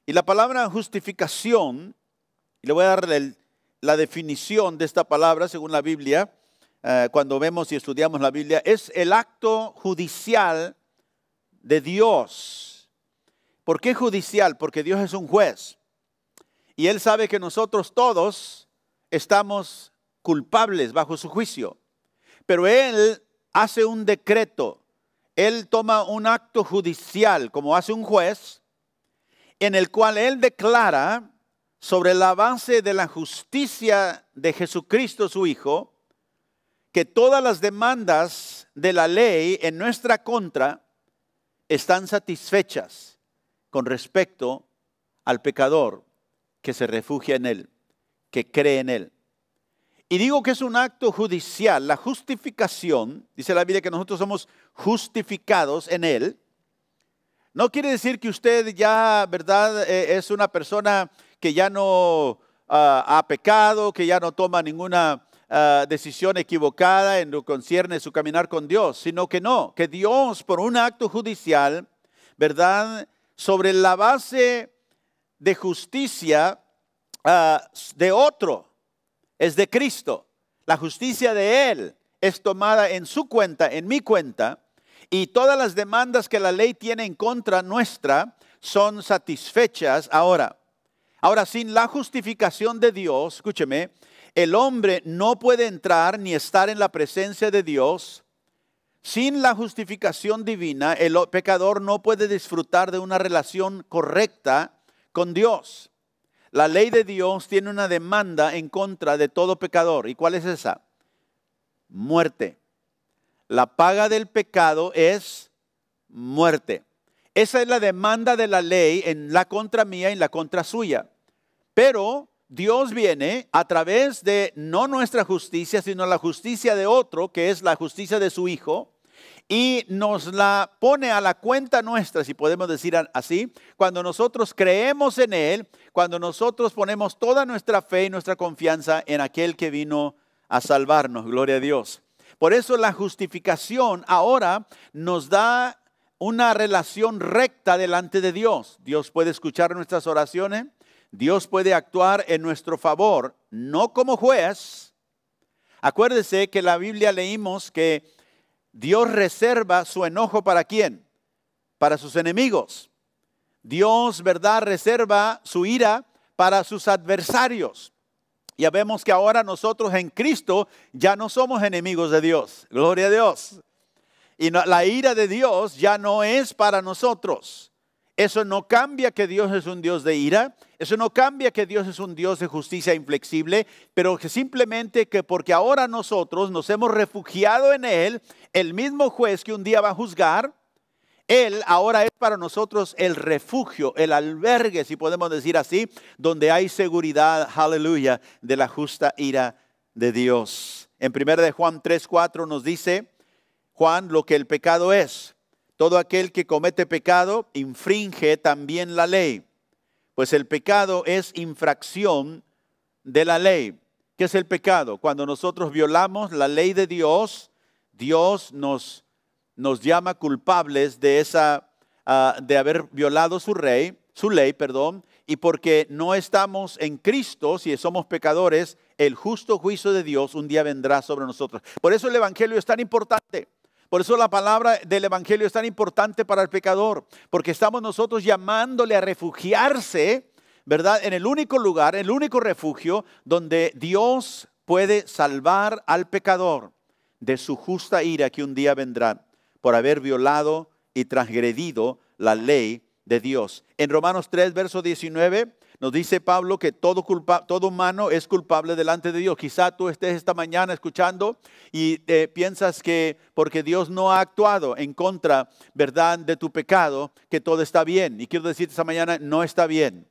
Y la palabra justificación, y le voy a dar la definición de esta palabra según la Biblia, eh, cuando vemos y estudiamos la Biblia, es el acto judicial de Dios. ¿Por qué judicial? Porque Dios es un juez. Y Él sabe que nosotros todos estamos culpables bajo su juicio. Pero Él hace un decreto, Él toma un acto judicial, como hace un juez, en el cual Él declara sobre el avance de la justicia de Jesucristo su Hijo, que todas las demandas de la ley en nuestra contra están satisfechas con respecto al pecador que se refugia en él, que cree en él. Y digo que es un acto judicial, la justificación, dice la Biblia que nosotros somos justificados en él, no quiere decir que usted ya, ¿verdad? Eh, es una persona que ya no ah, ha pecado, que ya no toma ninguna Ah, decisión equivocada en lo que concierne su caminar con Dios, sino que no, que Dios por un acto judicial, ¿verdad? Sobre la base de justicia ah, de otro, es de Cristo. La justicia de Él es tomada en su cuenta, en mi cuenta, y todas las demandas que la ley tiene en contra nuestra son satisfechas ahora. Ahora, sin la justificación de Dios, escúcheme, el hombre no puede entrar ni estar en la presencia de Dios sin la justificación divina, el pecador no puede disfrutar de una relación correcta con Dios. La ley de Dios tiene una demanda en contra de todo pecador. ¿Y cuál es esa? Muerte. La paga del pecado es muerte. Esa es la demanda de la ley en la contra mía y en la contra suya. Pero Dios viene a través de no nuestra justicia, sino la justicia de otro, que es la justicia de su Hijo, y nos la pone a la cuenta nuestra, si podemos decir así, cuando nosotros creemos en Él, cuando nosotros ponemos toda nuestra fe y nuestra confianza en aquel que vino a salvarnos, gloria a Dios. Por eso la justificación ahora nos da una relación recta delante de Dios. Dios puede escuchar nuestras oraciones, Dios puede actuar en nuestro favor, no como juez. Acuérdese que en la Biblia leímos que Dios reserva su enojo para quién? Para sus enemigos. Dios, ¿verdad?, reserva su ira para sus adversarios. Ya vemos que ahora nosotros en Cristo ya no somos enemigos de Dios. Gloria a Dios. Y la ira de Dios ya no es para nosotros. Eso no cambia que Dios es un Dios de ira, eso no cambia que Dios es un Dios de justicia inflexible, pero que simplemente que porque ahora nosotros nos hemos refugiado en Él, el mismo juez que un día va a juzgar, Él ahora es para nosotros el refugio, el albergue, si podemos decir así, donde hay seguridad, aleluya, de la justa ira de Dios. En 1 de Juan 4 nos dice Juan lo que el pecado es. Todo aquel que comete pecado infringe también la ley, pues el pecado es infracción de la ley. ¿Qué es el pecado? Cuando nosotros violamos la ley de Dios, Dios nos, nos llama culpables de, esa, ah, de haber violado su, rey, su ley, perdón, y porque no estamos en Cristo, si somos pecadores, el justo juicio de Dios un día vendrá sobre nosotros. Por eso el Evangelio es tan importante. Por eso la palabra del Evangelio es tan importante para el pecador, porque estamos nosotros llamándole a refugiarse, ¿verdad? En el único lugar, el único refugio donde Dios puede salvar al pecador de su justa ira que un día vendrá por haber violado y transgredido la ley de Dios. En Romanos 3, verso 19, nos dice Pablo que todo, todo humano es culpable delante de Dios. Quizá tú estés esta mañana escuchando y eh, piensas que porque Dios no ha actuado en contra, ¿verdad?, de tu pecado, que todo está bien. Y quiero decirte esta mañana, no está bien.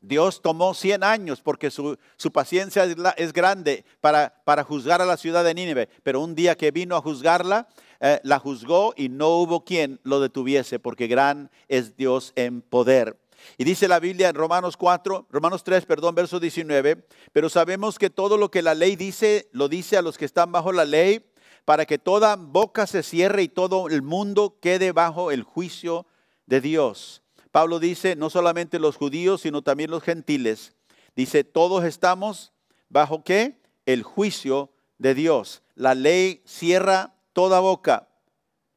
Dios tomó 100 años porque su, paciencia es grande para, juzgar a la ciudad de Nínive, pero un día que vino a juzgarla, eh, la juzgó y no hubo quien lo detuviese, porque gran es Dios en poder. Y dice la Biblia en Romanos 4, Romanos 3, perdón, verso 19, pero sabemos que todo lo que la ley dice, lo dice a los que están bajo la ley, para que toda boca se cierre y todo el mundo quede bajo el juicio de Dios. Pablo dice, no solamente los judíos, sino también los gentiles. Dice, todos estamos bajo qué? El juicio de Dios. La ley cierra toda boca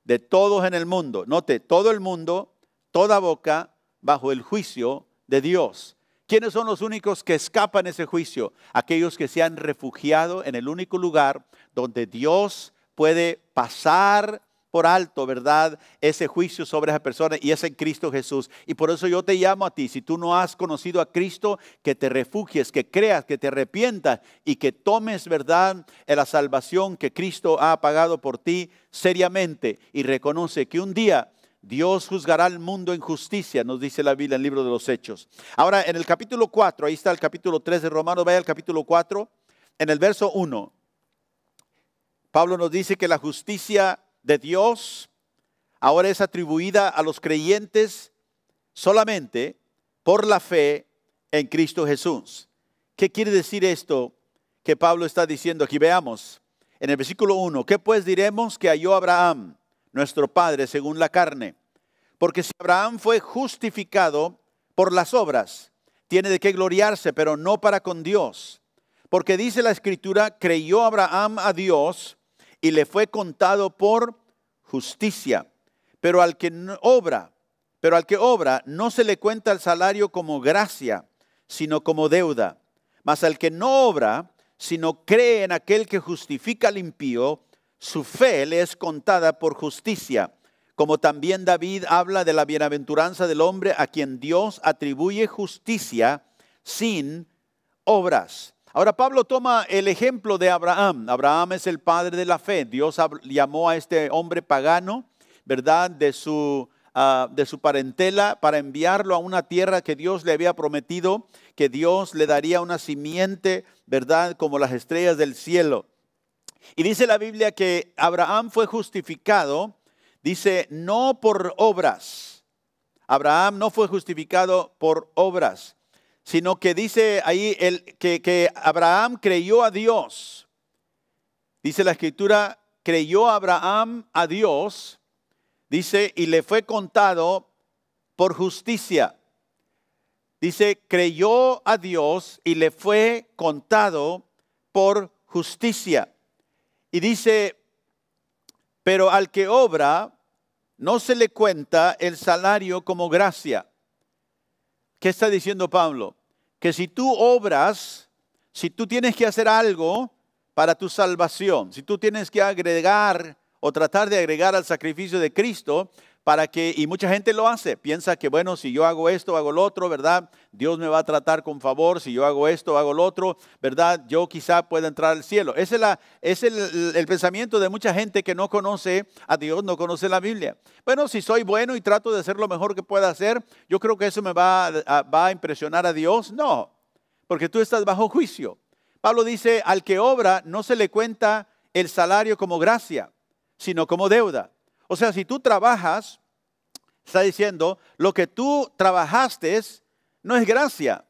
de todos en el mundo. Note, todo el mundo, toda boca, bajo el juicio de Dios. ¿Quiénes son los únicos que escapan ese juicio? Aquellos que se han refugiado en el único lugar donde Dios puede pasar por alto, ¿verdad? Ese juicio sobre esa persona y es en Cristo Jesús. Y por eso yo te llamo a ti, si tú no has conocido a Cristo, que te refugies, que creas, que te arrepientas y que tomes, ¿verdad?, la salvación que Cristo ha pagado por ti seriamente y reconoce que un día Dios juzgará al mundo en justicia, nos dice la Biblia en el libro de los Hechos. Ahora, en el capítulo 4, ahí está el capítulo 3 de Romano, vaya al capítulo 4, en el verso 1, Pablo nos dice que la justicia de Dios ahora es atribuida a los creyentes solamente por la fe en Cristo Jesús. ¿Qué quiere decir esto que Pablo está diciendo aquí? Veamos, en el versículo 1, ¿qué pues diremos que halló Abraham? nuestro Padre, según la carne. Porque si Abraham fue justificado por las obras, tiene de qué gloriarse, pero no para con Dios. Porque dice la Escritura, creyó Abraham a Dios y le fue contado por justicia. Pero al que obra, pero al que obra no se le cuenta el salario como gracia, sino como deuda. Mas al que no obra, sino cree en aquel que justifica al impío, su fe le es contada por justicia, como también David habla de la bienaventuranza del hombre a quien Dios atribuye justicia sin obras. Ahora Pablo toma el ejemplo de Abraham. Abraham es el padre de la fe. Dios llamó a este hombre pagano, ¿verdad? De su, ah, de su parentela para enviarlo a una tierra que Dios le había prometido, que Dios le daría una simiente, ¿verdad? Como las estrellas del cielo. Y dice la Biblia que Abraham fue justificado, dice, no por obras. Abraham no fue justificado por obras, sino que dice ahí el, que, que Abraham creyó a Dios. Dice la escritura, creyó Abraham a Dios, dice, y le fue contado por justicia. Dice, creyó a Dios y le fue contado por justicia. Y dice, pero al que obra no se le cuenta el salario como gracia. ¿Qué está diciendo Pablo? Que si tú obras, si tú tienes que hacer algo para tu salvación, si tú tienes que agregar o tratar de agregar al sacrificio de Cristo, para que, y mucha gente lo hace, piensa que bueno, si yo hago esto, hago lo otro, ¿verdad? Dios me va a tratar con favor, si yo hago esto, hago lo otro, ¿verdad? Yo quizá pueda entrar al cielo. Ese es, la, es el, pensamiento de mucha gente que no conoce a Dios, no conoce la Biblia. Bueno, si soy bueno y trato de hacer lo mejor que pueda hacer, yo creo que eso me va a impresionar a Dios. No, porque tú estás bajo juicio. Pablo dice, al que obra no se le cuenta el salario como gracia, sino como deuda. O sea, si tú trabajas, está diciendo, lo que tú trabajaste no es gracia.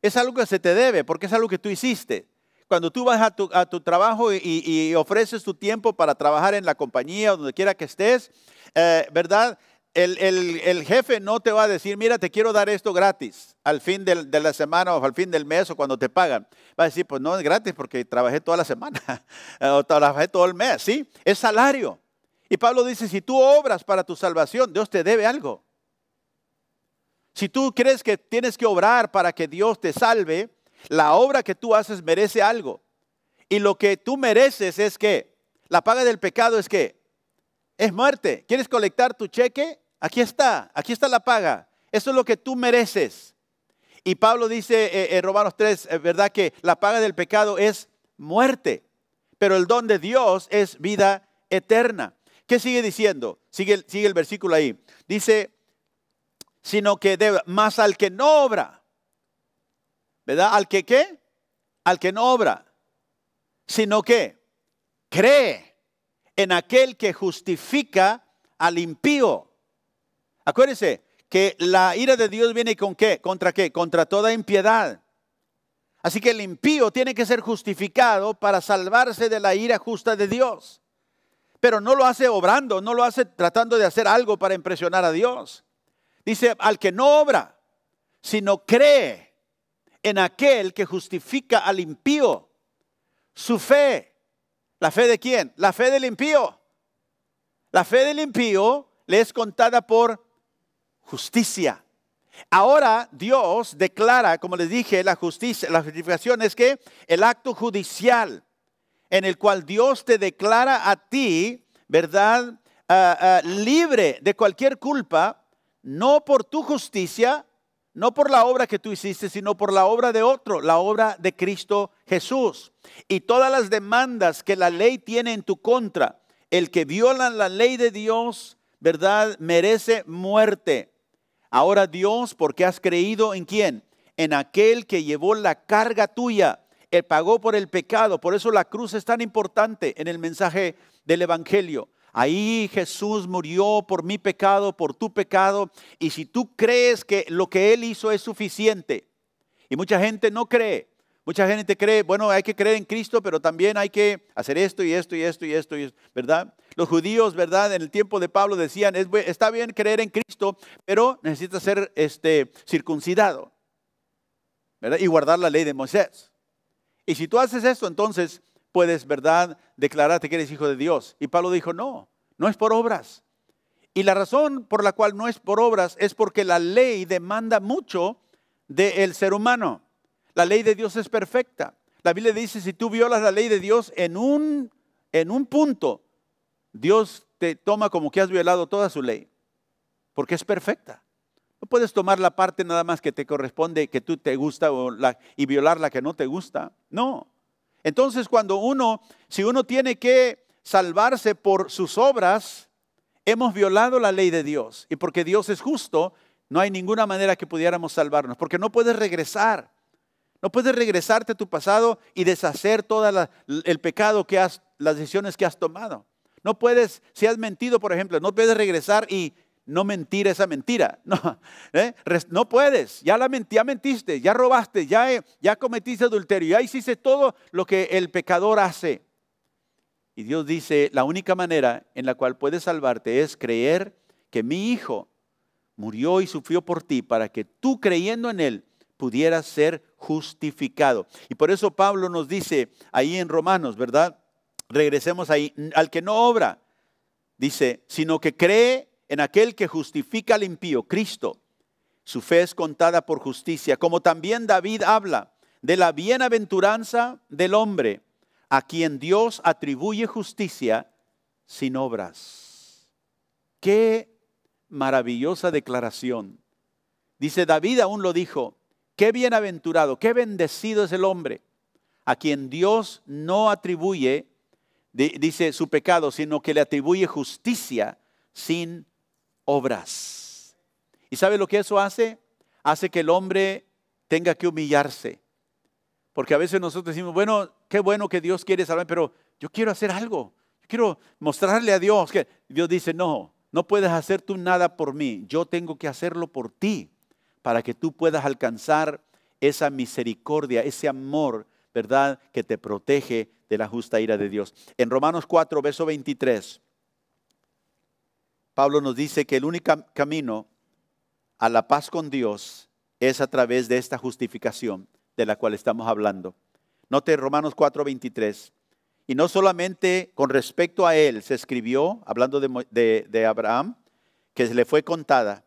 Es algo que se te debe, porque es algo que tú hiciste. Cuando tú vas a tu, trabajo y, ofreces tu tiempo para trabajar en la compañía o donde quiera que estés, eh, ¿verdad? El, jefe no te va a decir, mira, te quiero dar esto gratis al fin de, de la semana o al fin del mes o cuando te pagan. Va a decir, pues no es gratis porque trabajé toda la semana eh, o trabajé todo el mes, ¿sí? Es salario. Y Pablo dice, si tú obras para tu salvación, Dios te debe algo. Si tú crees que tienes que obrar para que Dios te salve, la obra que tú haces merece algo. Y lo que tú mereces es que la paga del pecado es que es muerte. ¿Quieres colectar tu cheque? Aquí está, aquí está la paga. Eso es lo que tú mereces. Y Pablo dice eh, eh, en Romanos 3, eh, ¿verdad? Que la paga del pecado es muerte, pero el don de Dios es vida eterna. ¿Qué sigue diciendo? Sigue, sigue el versículo ahí. Dice, sino que debe, más al que no obra. ¿Verdad? ¿Al que qué? Al que no obra. Sino que cree en aquel que justifica al impío. Acuérdense que la ira de Dios viene con qué? ¿Contra qué? Contra toda impiedad. Así que el impío tiene que ser justificado para salvarse de la ira justa de Dios pero no lo hace obrando, no lo hace tratando de hacer algo para impresionar a Dios. Dice, al que no obra, sino cree en aquel que justifica al impío, su fe, la fe de quién? La fe del impío. La fe del impío le es contada por justicia. Ahora Dios declara, como les dije, la justicia, la justificación es que el acto judicial en el cual Dios te declara a ti, ¿verdad? Ah, ah, libre de cualquier culpa, no por tu justicia, no por la obra que tú hiciste, sino por la obra de otro, la obra de Cristo Jesús. Y todas las demandas que la ley tiene en tu contra, el que viola la ley de Dios, ¿verdad? Merece muerte. Ahora Dios, porque has creído en quién? En aquel que llevó la carga tuya él pagó por el pecado. Por eso la cruz es tan importante en el mensaje del Evangelio. Ahí Jesús murió por mi pecado, por tu pecado. Y si tú crees que lo que Él hizo es suficiente, y mucha gente no cree, mucha gente cree, bueno, hay que creer en Cristo, pero también hay que hacer esto y esto y esto y esto, ¿verdad? Los judíos, ¿verdad? En el tiempo de Pablo decían, está bien creer en Cristo, pero necesitas ser este, circuncidado, ¿verdad? Y guardar la ley de Moisés. Y si tú haces esto, entonces puedes, ¿verdad?, declararte que eres hijo de Dios. Y Pablo dijo, no, no es por obras. Y la razón por la cual no es por obras es porque la ley demanda mucho del ser humano. La ley de Dios es perfecta. La Biblia dice, si tú violas la ley de Dios en un, en un punto, Dios te toma como que has violado toda su ley, porque es perfecta. No puedes tomar la parte nada más que te corresponde, que tú te gusta y violar la que no te gusta. No. Entonces cuando uno, si uno tiene que salvarse por sus obras, hemos violado la ley de Dios. Y porque Dios es justo, no hay ninguna manera que pudiéramos salvarnos, porque no puedes regresar. No puedes regresarte a tu pasado y deshacer todo el pecado que has, las decisiones que has tomado. No puedes, si has mentido, por ejemplo, no puedes regresar y no mentir esa mentira. No, ¿eh? no puedes, ya la mentiste, ya robaste, ya, eh, ya cometiste adulterio, ya hiciste todo lo que el pecador hace. Y Dios dice, la única manera en la cual puedes salvarte es creer que mi hijo murió y sufrió por ti para que tú creyendo en él pudieras ser justificado. Y por eso Pablo nos dice ahí en Romanos, ¿verdad? Regresemos ahí, al que no obra, dice, sino que cree en aquel que justifica al impío, Cristo. Su fe es contada por justicia, como también David habla de la bienaventuranza del hombre, a quien Dios atribuye justicia sin obras. Qué maravillosa declaración. Dice David aún lo dijo, qué bienaventurado, qué bendecido es el hombre, a quien Dios no atribuye, dice su pecado, sino que le atribuye justicia sin obras. ¿Y sabe lo que eso hace? Hace que el hombre tenga que humillarse. Porque a veces nosotros decimos, bueno, qué bueno que Dios quiere salvarme, pero yo quiero hacer algo. Yo quiero mostrarle a Dios que Dios dice, no, no puedes hacer tú nada por mí. Yo tengo que hacerlo por ti para que tú puedas alcanzar esa misericordia, ese amor, ¿verdad? Que te protege de la justa ira de Dios. En Romanos 4, verso 23. Pablo nos dice que el único camino a la paz con Dios es a través de esta justificación de la cual estamos hablando. Note Romanos 4:23. Y no solamente con respecto a él se escribió, hablando de, Abraham, que se le fue contada,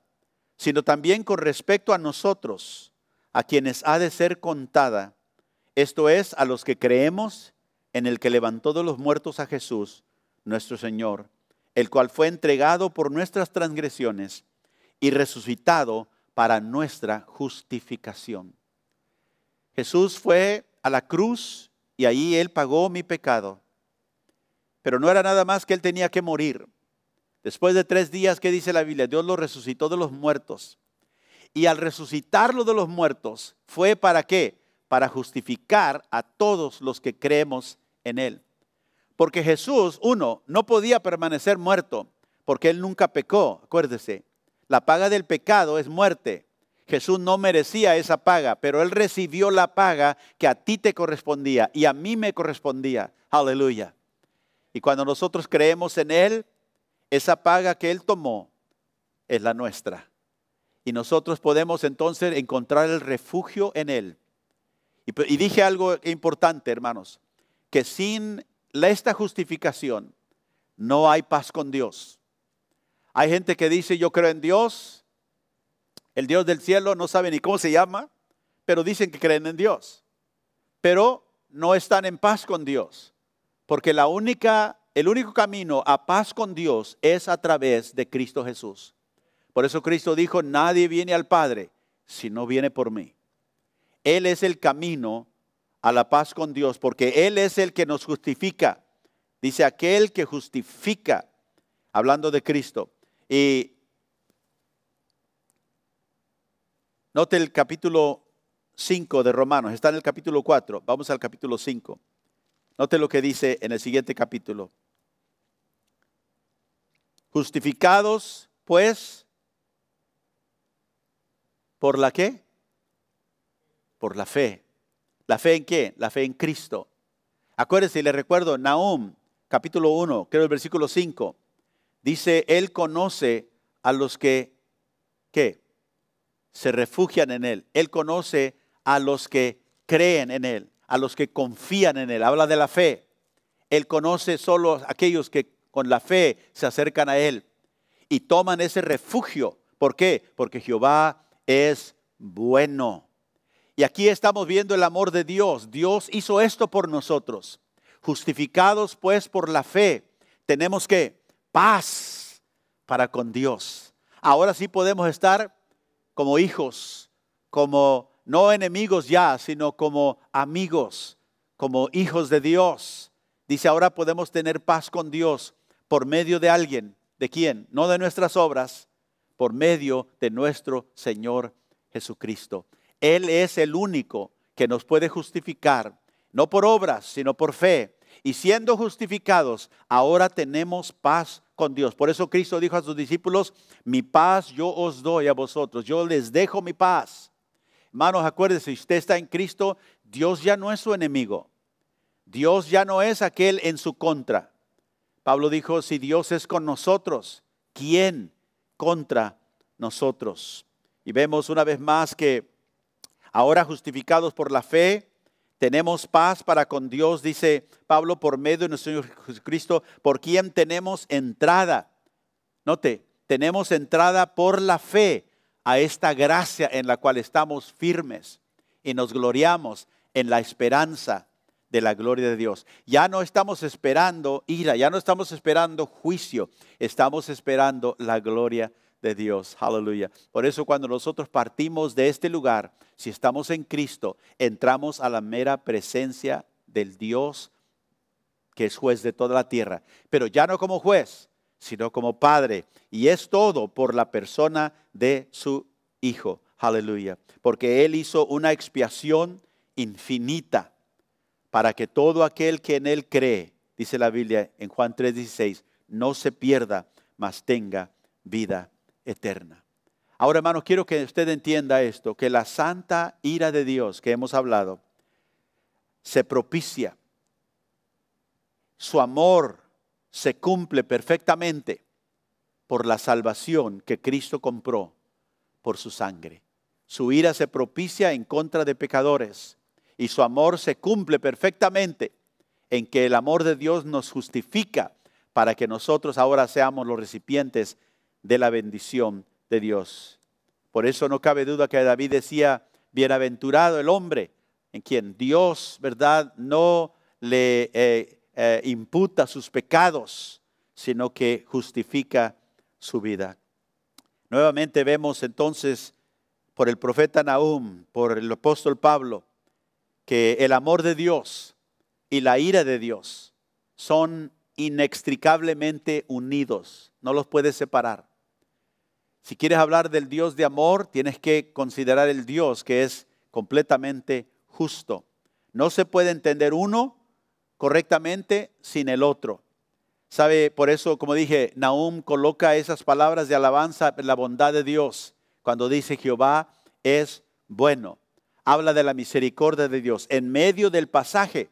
sino también con respecto a nosotros, a quienes ha de ser contada, esto es, a los que creemos en el que levantó de los muertos a Jesús, nuestro Señor, el cual fue entregado por nuestras transgresiones y resucitado para nuestra justificación. Jesús fue a la cruz y ahí Él pagó mi pecado. Pero no era nada más que Él tenía que morir. Después de tres días, ¿qué dice la Biblia? Dios lo resucitó de los muertos. Y al resucitarlo de los muertos, ¿fue para qué? Para justificar a todos los que creemos en Él. Porque Jesús, uno, no podía permanecer muerto, porque él nunca pecó, acuérdese. La paga del pecado es muerte. Jesús no merecía esa paga, pero él recibió la paga que a ti te correspondía y a mí me correspondía. Aleluya. Y cuando nosotros creemos en él, esa paga que él tomó es la nuestra. Y nosotros podemos entonces encontrar el refugio en él. Y, dije algo importante, hermanos, que sin esta justificación, no hay paz con Dios. Hay gente que dice, yo creo en Dios, el Dios del cielo, no sabe ni cómo se llama, pero dicen que creen en Dios. Pero no están en paz con Dios, porque la única, el único camino a paz con Dios es a través de Cristo Jesús. Por eso Cristo dijo, nadie viene al Padre si no viene por mí. Él es el camino a la paz con Dios, porque Él es el que nos justifica. Dice aquel que justifica, hablando de Cristo. Y note el capítulo 5 de Romanos, está en el capítulo 4, vamos al capítulo 5. Note lo que dice en el siguiente capítulo. Justificados, pues, ¿por la qué? Por la fe. ¿La fe en qué? La fe en Cristo. Acuérdense, les recuerdo, Nahum, capítulo 1, creo el versículo 5, dice, Él conoce a los que, ¿qué? Se refugian en Él. Él conoce a los que creen en Él, a los que confían en Él. Habla de la fe. Él conoce solo a aquellos que con la fe se acercan a Él y toman ese refugio. ¿Por qué? Porque Jehová es bueno. Y aquí estamos viendo el amor de Dios. Dios hizo esto por nosotros. Justificados pues por la fe, tenemos que paz para con Dios. Ahora sí podemos estar como hijos, como no enemigos ya, sino como amigos, como hijos de Dios. Dice, ahora podemos tener paz con Dios por medio de alguien. ¿De quién? No de nuestras obras, por medio de nuestro Señor Jesucristo. Él es el único que nos puede justificar, no por obras, sino por fe. Y siendo justificados, ahora tenemos paz con Dios. Por eso Cristo dijo a sus discípulos, mi paz yo os doy a vosotros, yo les dejo mi paz. Hermanos, acuérdense, si usted está en Cristo, Dios ya no es su enemigo. Dios ya no es aquel en su contra. Pablo dijo, si Dios es con nosotros, ¿quién contra nosotros? Y vemos una vez más que Ahora justificados por la fe, tenemos paz para con Dios, dice Pablo, por medio de nuestro Señor Jesucristo, por quien tenemos entrada. Note, tenemos entrada por la fe a esta gracia en la cual estamos firmes y nos gloriamos en la esperanza de la gloria de Dios. Ya no estamos esperando ira, ya no estamos esperando juicio, estamos esperando la gloria de Dios. Aleluya. Por eso cuando nosotros partimos de este lugar, si estamos en Cristo, entramos a la mera presencia del Dios que es juez de toda la tierra, pero ya no como juez, sino como padre. Y es todo por la persona de su Hijo. Aleluya. Porque Él hizo una expiación infinita para que todo aquel que en Él cree, dice la Biblia en Juan 3:16, no se pierda, mas tenga vida eterna. Ahora, hermanos, quiero que usted entienda esto, que la santa ira de Dios que hemos hablado se propicia. Su amor se cumple perfectamente por la salvación que Cristo compró por su sangre. Su ira se propicia en contra de pecadores y su amor se cumple perfectamente en que el amor de Dios nos justifica para que nosotros ahora seamos los recipientes de la bendición de Dios. Por eso no cabe duda que David decía, bienaventurado el hombre en quien Dios, ¿verdad?, no le eh, eh, imputa sus pecados, sino que justifica su vida. Nuevamente vemos entonces por el profeta Nahum, por el apóstol Pablo, que el amor de Dios y la ira de Dios son inextricablemente unidos, no los puede separar. Si quieres hablar del Dios de amor, tienes que considerar el Dios que es completamente justo. No se puede entender uno correctamente sin el otro. ¿Sabe? Por eso, como dije, Nahum coloca esas palabras de alabanza en la bondad de Dios cuando dice Jehová es bueno. Habla de la misericordia de Dios en medio del pasaje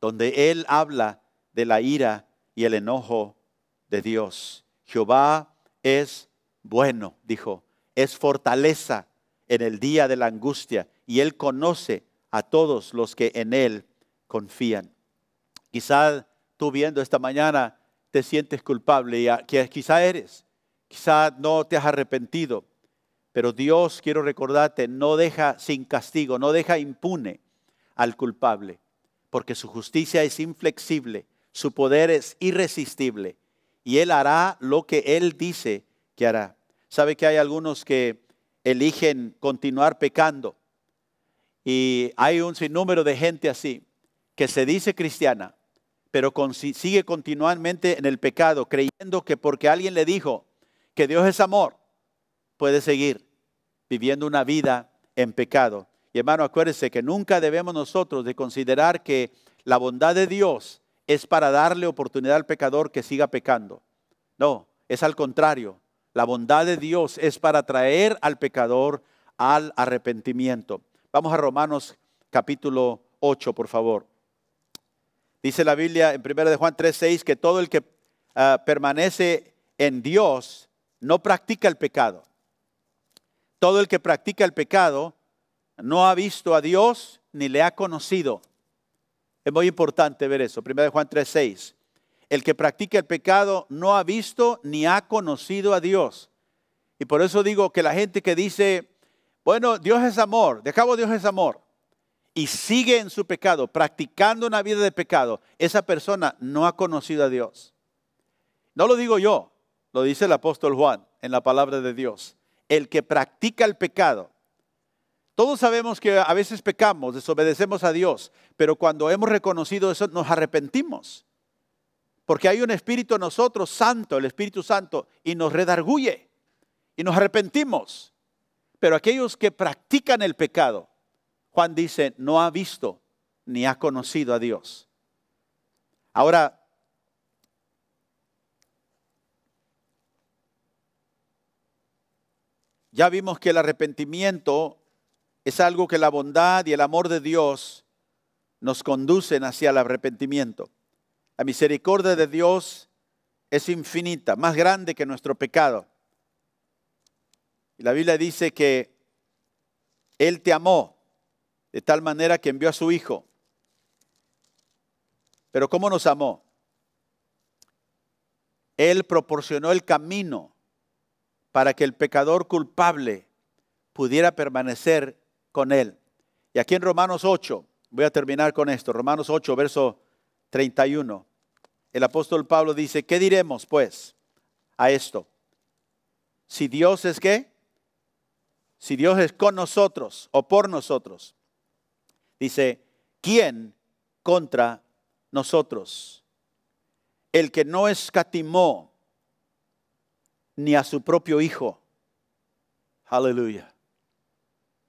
donde él habla de la ira y el enojo de Dios. Jehová es bueno, dijo, es fortaleza en el día de la angustia y Él conoce a todos los que en Él confían. Quizá tú viendo esta mañana te sientes culpable y quizá eres, quizá no te has arrepentido, pero Dios, quiero recordarte, no deja sin castigo, no deja impune al culpable, porque su justicia es inflexible, su poder es irresistible y Él hará lo que Él dice que hará. Sabe que hay algunos que eligen continuar pecando y hay un sinnúmero de gente así que se dice cristiana, pero sigue continuamente en el pecado, creyendo que porque alguien le dijo que Dios es amor, puede seguir viviendo una vida en pecado. Y hermano, acuérdese que nunca debemos nosotros de considerar que la bondad de Dios es para darle oportunidad al pecador que siga pecando. No, es al contrario. La bondad de Dios es para traer al pecador al arrepentimiento. Vamos a Romanos capítulo 8, por favor. Dice la Biblia en 1 de Juan 3:6 que todo el que ah, permanece en Dios no practica el pecado. Todo el que practica el pecado no ha visto a Dios ni le ha conocido. Es muy importante ver eso. 1 de Juan 3:6. El que practica el pecado no ha visto ni ha conocido a Dios. Y por eso digo que la gente que dice, bueno, Dios es amor, de cabo Dios es amor, y sigue en su pecado, practicando una vida de pecado, esa persona no ha conocido a Dios. No lo digo yo, lo dice el apóstol Juan en la palabra de Dios. El que practica el pecado. Todos sabemos que a veces pecamos, desobedecemos a Dios, pero cuando hemos reconocido eso nos arrepentimos porque hay un espíritu en nosotros, santo, el Espíritu Santo, y nos redarguye y nos arrepentimos. Pero aquellos que practican el pecado, Juan dice, no ha visto ni ha conocido a Dios. Ahora, ya vimos que el arrepentimiento es algo que la bondad y el amor de Dios nos conducen hacia el arrepentimiento. La misericordia de Dios es infinita, más grande que nuestro pecado. Y la Biblia dice que Él te amó de tal manera que envió a su Hijo. Pero ¿cómo nos amó? Él proporcionó el camino para que el pecador culpable pudiera permanecer con Él. Y aquí en Romanos 8, voy a terminar con esto, Romanos 8, verso 31 el apóstol Pablo dice, ¿qué diremos pues a esto? Si Dios es qué? Si Dios es con nosotros o por nosotros. Dice, ¿quién contra nosotros? El que no escatimó ni a su propio hijo. Aleluya.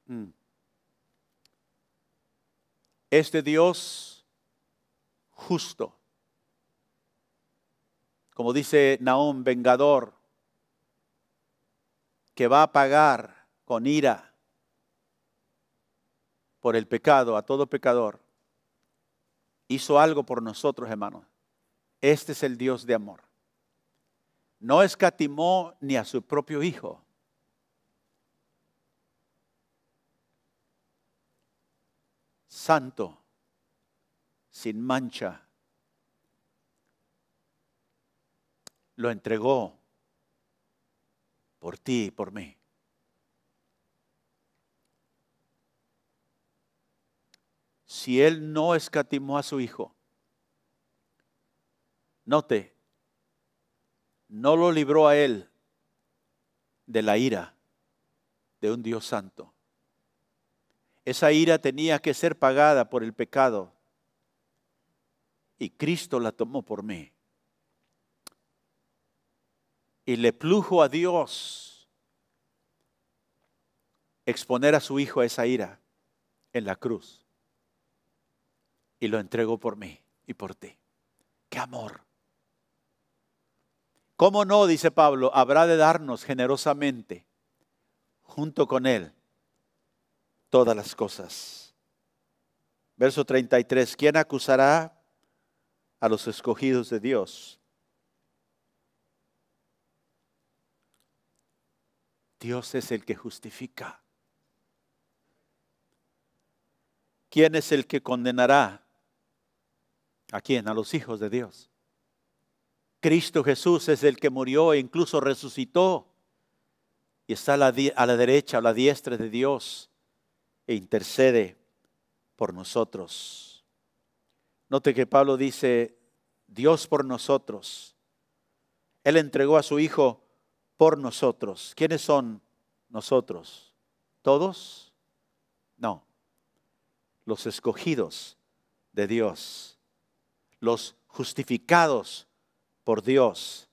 Mm. Este Dios justo como dice Naón, vengador, que va a pagar con ira por el pecado a todo pecador, hizo algo por nosotros, hermanos. Este es el Dios de amor. No escatimó ni a su propio Hijo. Santo, sin mancha lo entregó por ti y por mí. Si Él no escatimó a su Hijo, note, no lo libró a Él de la ira de un Dios santo. Esa ira tenía que ser pagada por el pecado y Cristo la tomó por mí y le plujo a Dios exponer a su hijo a esa ira en la cruz. Y lo entregó por mí y por ti. ¡Qué amor! ¿Cómo no, dice Pablo, habrá de darnos generosamente junto con Él todas las cosas? Verso 33, ¿quién acusará a los escogidos de Dios? Dios es el que justifica. ¿Quién es el que condenará? ¿A quién? A los hijos de Dios. Cristo Jesús es el que murió e incluso resucitó y está a la, derecha, a la diestra de Dios e intercede por nosotros. Note que Pablo dice, Dios por nosotros. Él entregó a su Hijo por nosotros. ¿Quiénes son nosotros? ¿Todos? No. Los escogidos de Dios, los justificados por Dios,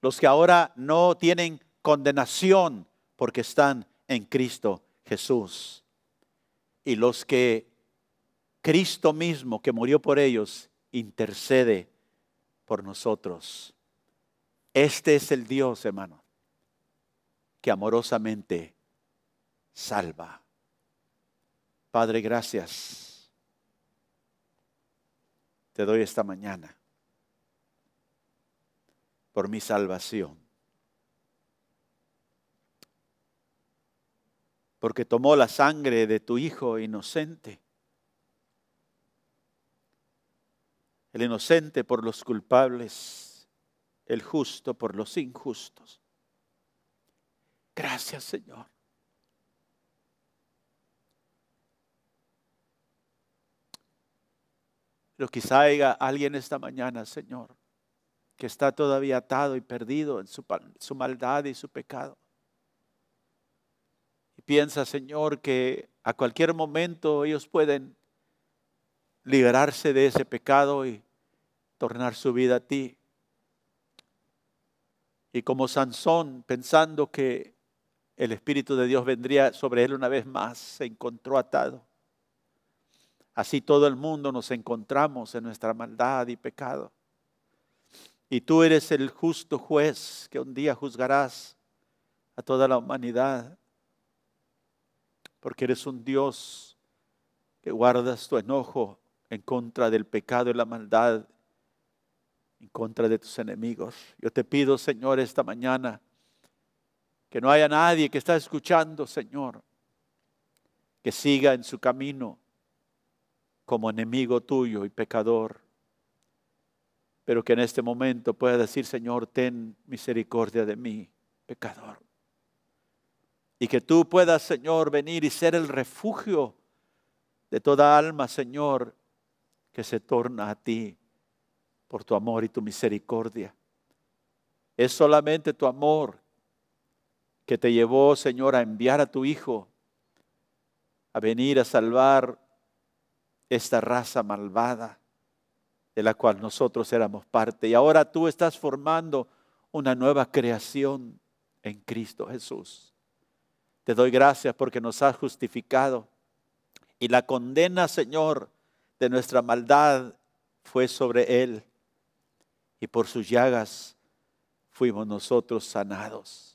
los que ahora no tienen condenación porque están en Cristo Jesús, y los que Cristo mismo, que murió por ellos, intercede por nosotros. Este es el Dios, hermano que amorosamente salva. Padre, gracias. Te doy esta mañana por mi salvación. Porque tomó la sangre de tu Hijo inocente. El inocente por los culpables, el justo por los injustos Gracias, Señor. Pero quizá haya alguien esta mañana, Señor, que está todavía atado y perdido en su, su maldad y su pecado. Y piensa, Señor, que a cualquier momento ellos pueden liberarse de ese pecado y tornar su vida a ti. Y como Sansón, pensando que el Espíritu de Dios vendría sobre él una vez más, se encontró atado. Así todo el mundo nos encontramos en nuestra maldad y pecado. Y tú eres el justo juez que un día juzgarás a toda la humanidad, porque eres un Dios que guardas tu enojo en contra del pecado y la maldad, en contra de tus enemigos. Yo te pido, Señor, esta mañana, que no haya nadie que está escuchando, Señor, que siga en su camino como enemigo tuyo y pecador, pero que en este momento pueda decir, Señor, ten misericordia de mí, pecador. Y que tú puedas, Señor, venir y ser el refugio de toda alma, Señor, que se torna a ti por tu amor y tu misericordia. Es solamente tu amor que te llevó, Señor, a enviar a tu Hijo a venir a salvar esta raza malvada de la cual nosotros éramos parte. Y ahora tú estás formando una nueva creación en Cristo Jesús. Te doy gracias porque nos has justificado. Y la condena, Señor, de nuestra maldad fue sobre Él. Y por sus llagas fuimos nosotros sanados.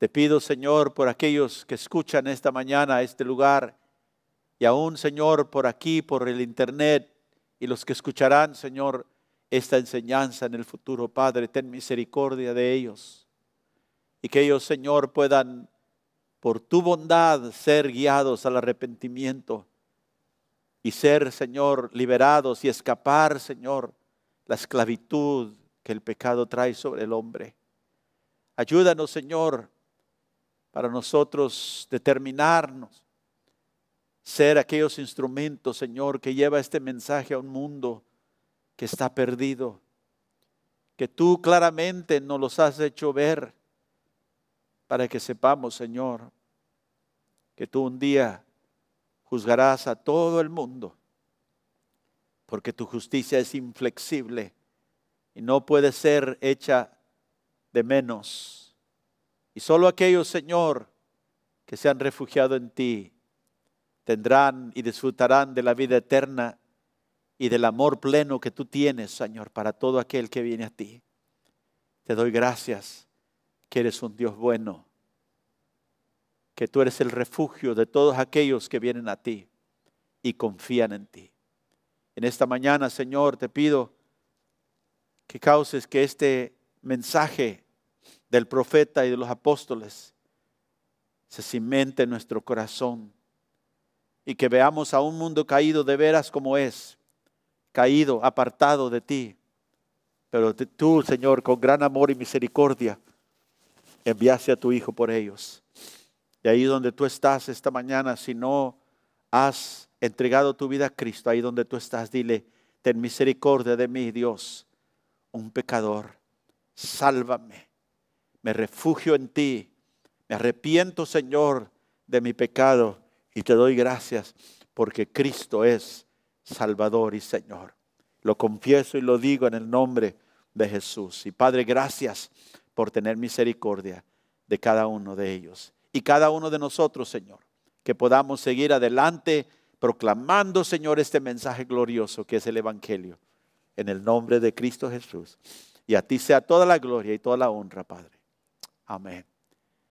Te pido, Señor, por aquellos que escuchan esta mañana este lugar y aún, Señor, por aquí, por el Internet y los que escucharán, Señor, esta enseñanza en el futuro, Padre, ten misericordia de ellos y que ellos, Señor, puedan por tu bondad ser guiados al arrepentimiento y ser, Señor, liberados y escapar, Señor, la esclavitud que el pecado trae sobre el hombre. Ayúdanos, Señor, para nosotros determinarnos, ser aquellos instrumentos, Señor, que lleva este mensaje a un mundo que está perdido, que tú claramente nos los has hecho ver, para que sepamos, Señor, que tú un día juzgarás a todo el mundo, porque tu justicia es inflexible y no puede ser hecha de menos solo aquellos, Señor, que se han refugiado en ti, tendrán y disfrutarán de la vida eterna y del amor pleno que tú tienes, Señor, para todo aquel que viene a ti. Te doy gracias que eres un Dios bueno, que tú eres el refugio de todos aquellos que vienen a ti y confían en ti. En esta mañana, Señor, te pido que causes que este mensaje del profeta y de los apóstoles se cimente nuestro corazón y que veamos a un mundo caído de veras como es, caído, apartado de ti. Pero tú, Señor, con gran amor y misericordia, enviaste a tu Hijo por ellos. Y ahí donde tú estás esta mañana, si no has entregado tu vida a Cristo, ahí donde tú estás, dile, ten misericordia de mí, Dios, un pecador, sálvame me refugio en ti, me arrepiento, Señor, de mi pecado y te doy gracias porque Cristo es Salvador y Señor. Lo confieso y lo digo en el nombre de Jesús. Y Padre, gracias por tener misericordia de cada uno de ellos y cada uno de nosotros, Señor, que podamos seguir adelante proclamando, Señor, este mensaje glorioso que es el Evangelio, en el nombre de Cristo Jesús. Y a ti sea toda la gloria y toda la honra, Padre. Amen.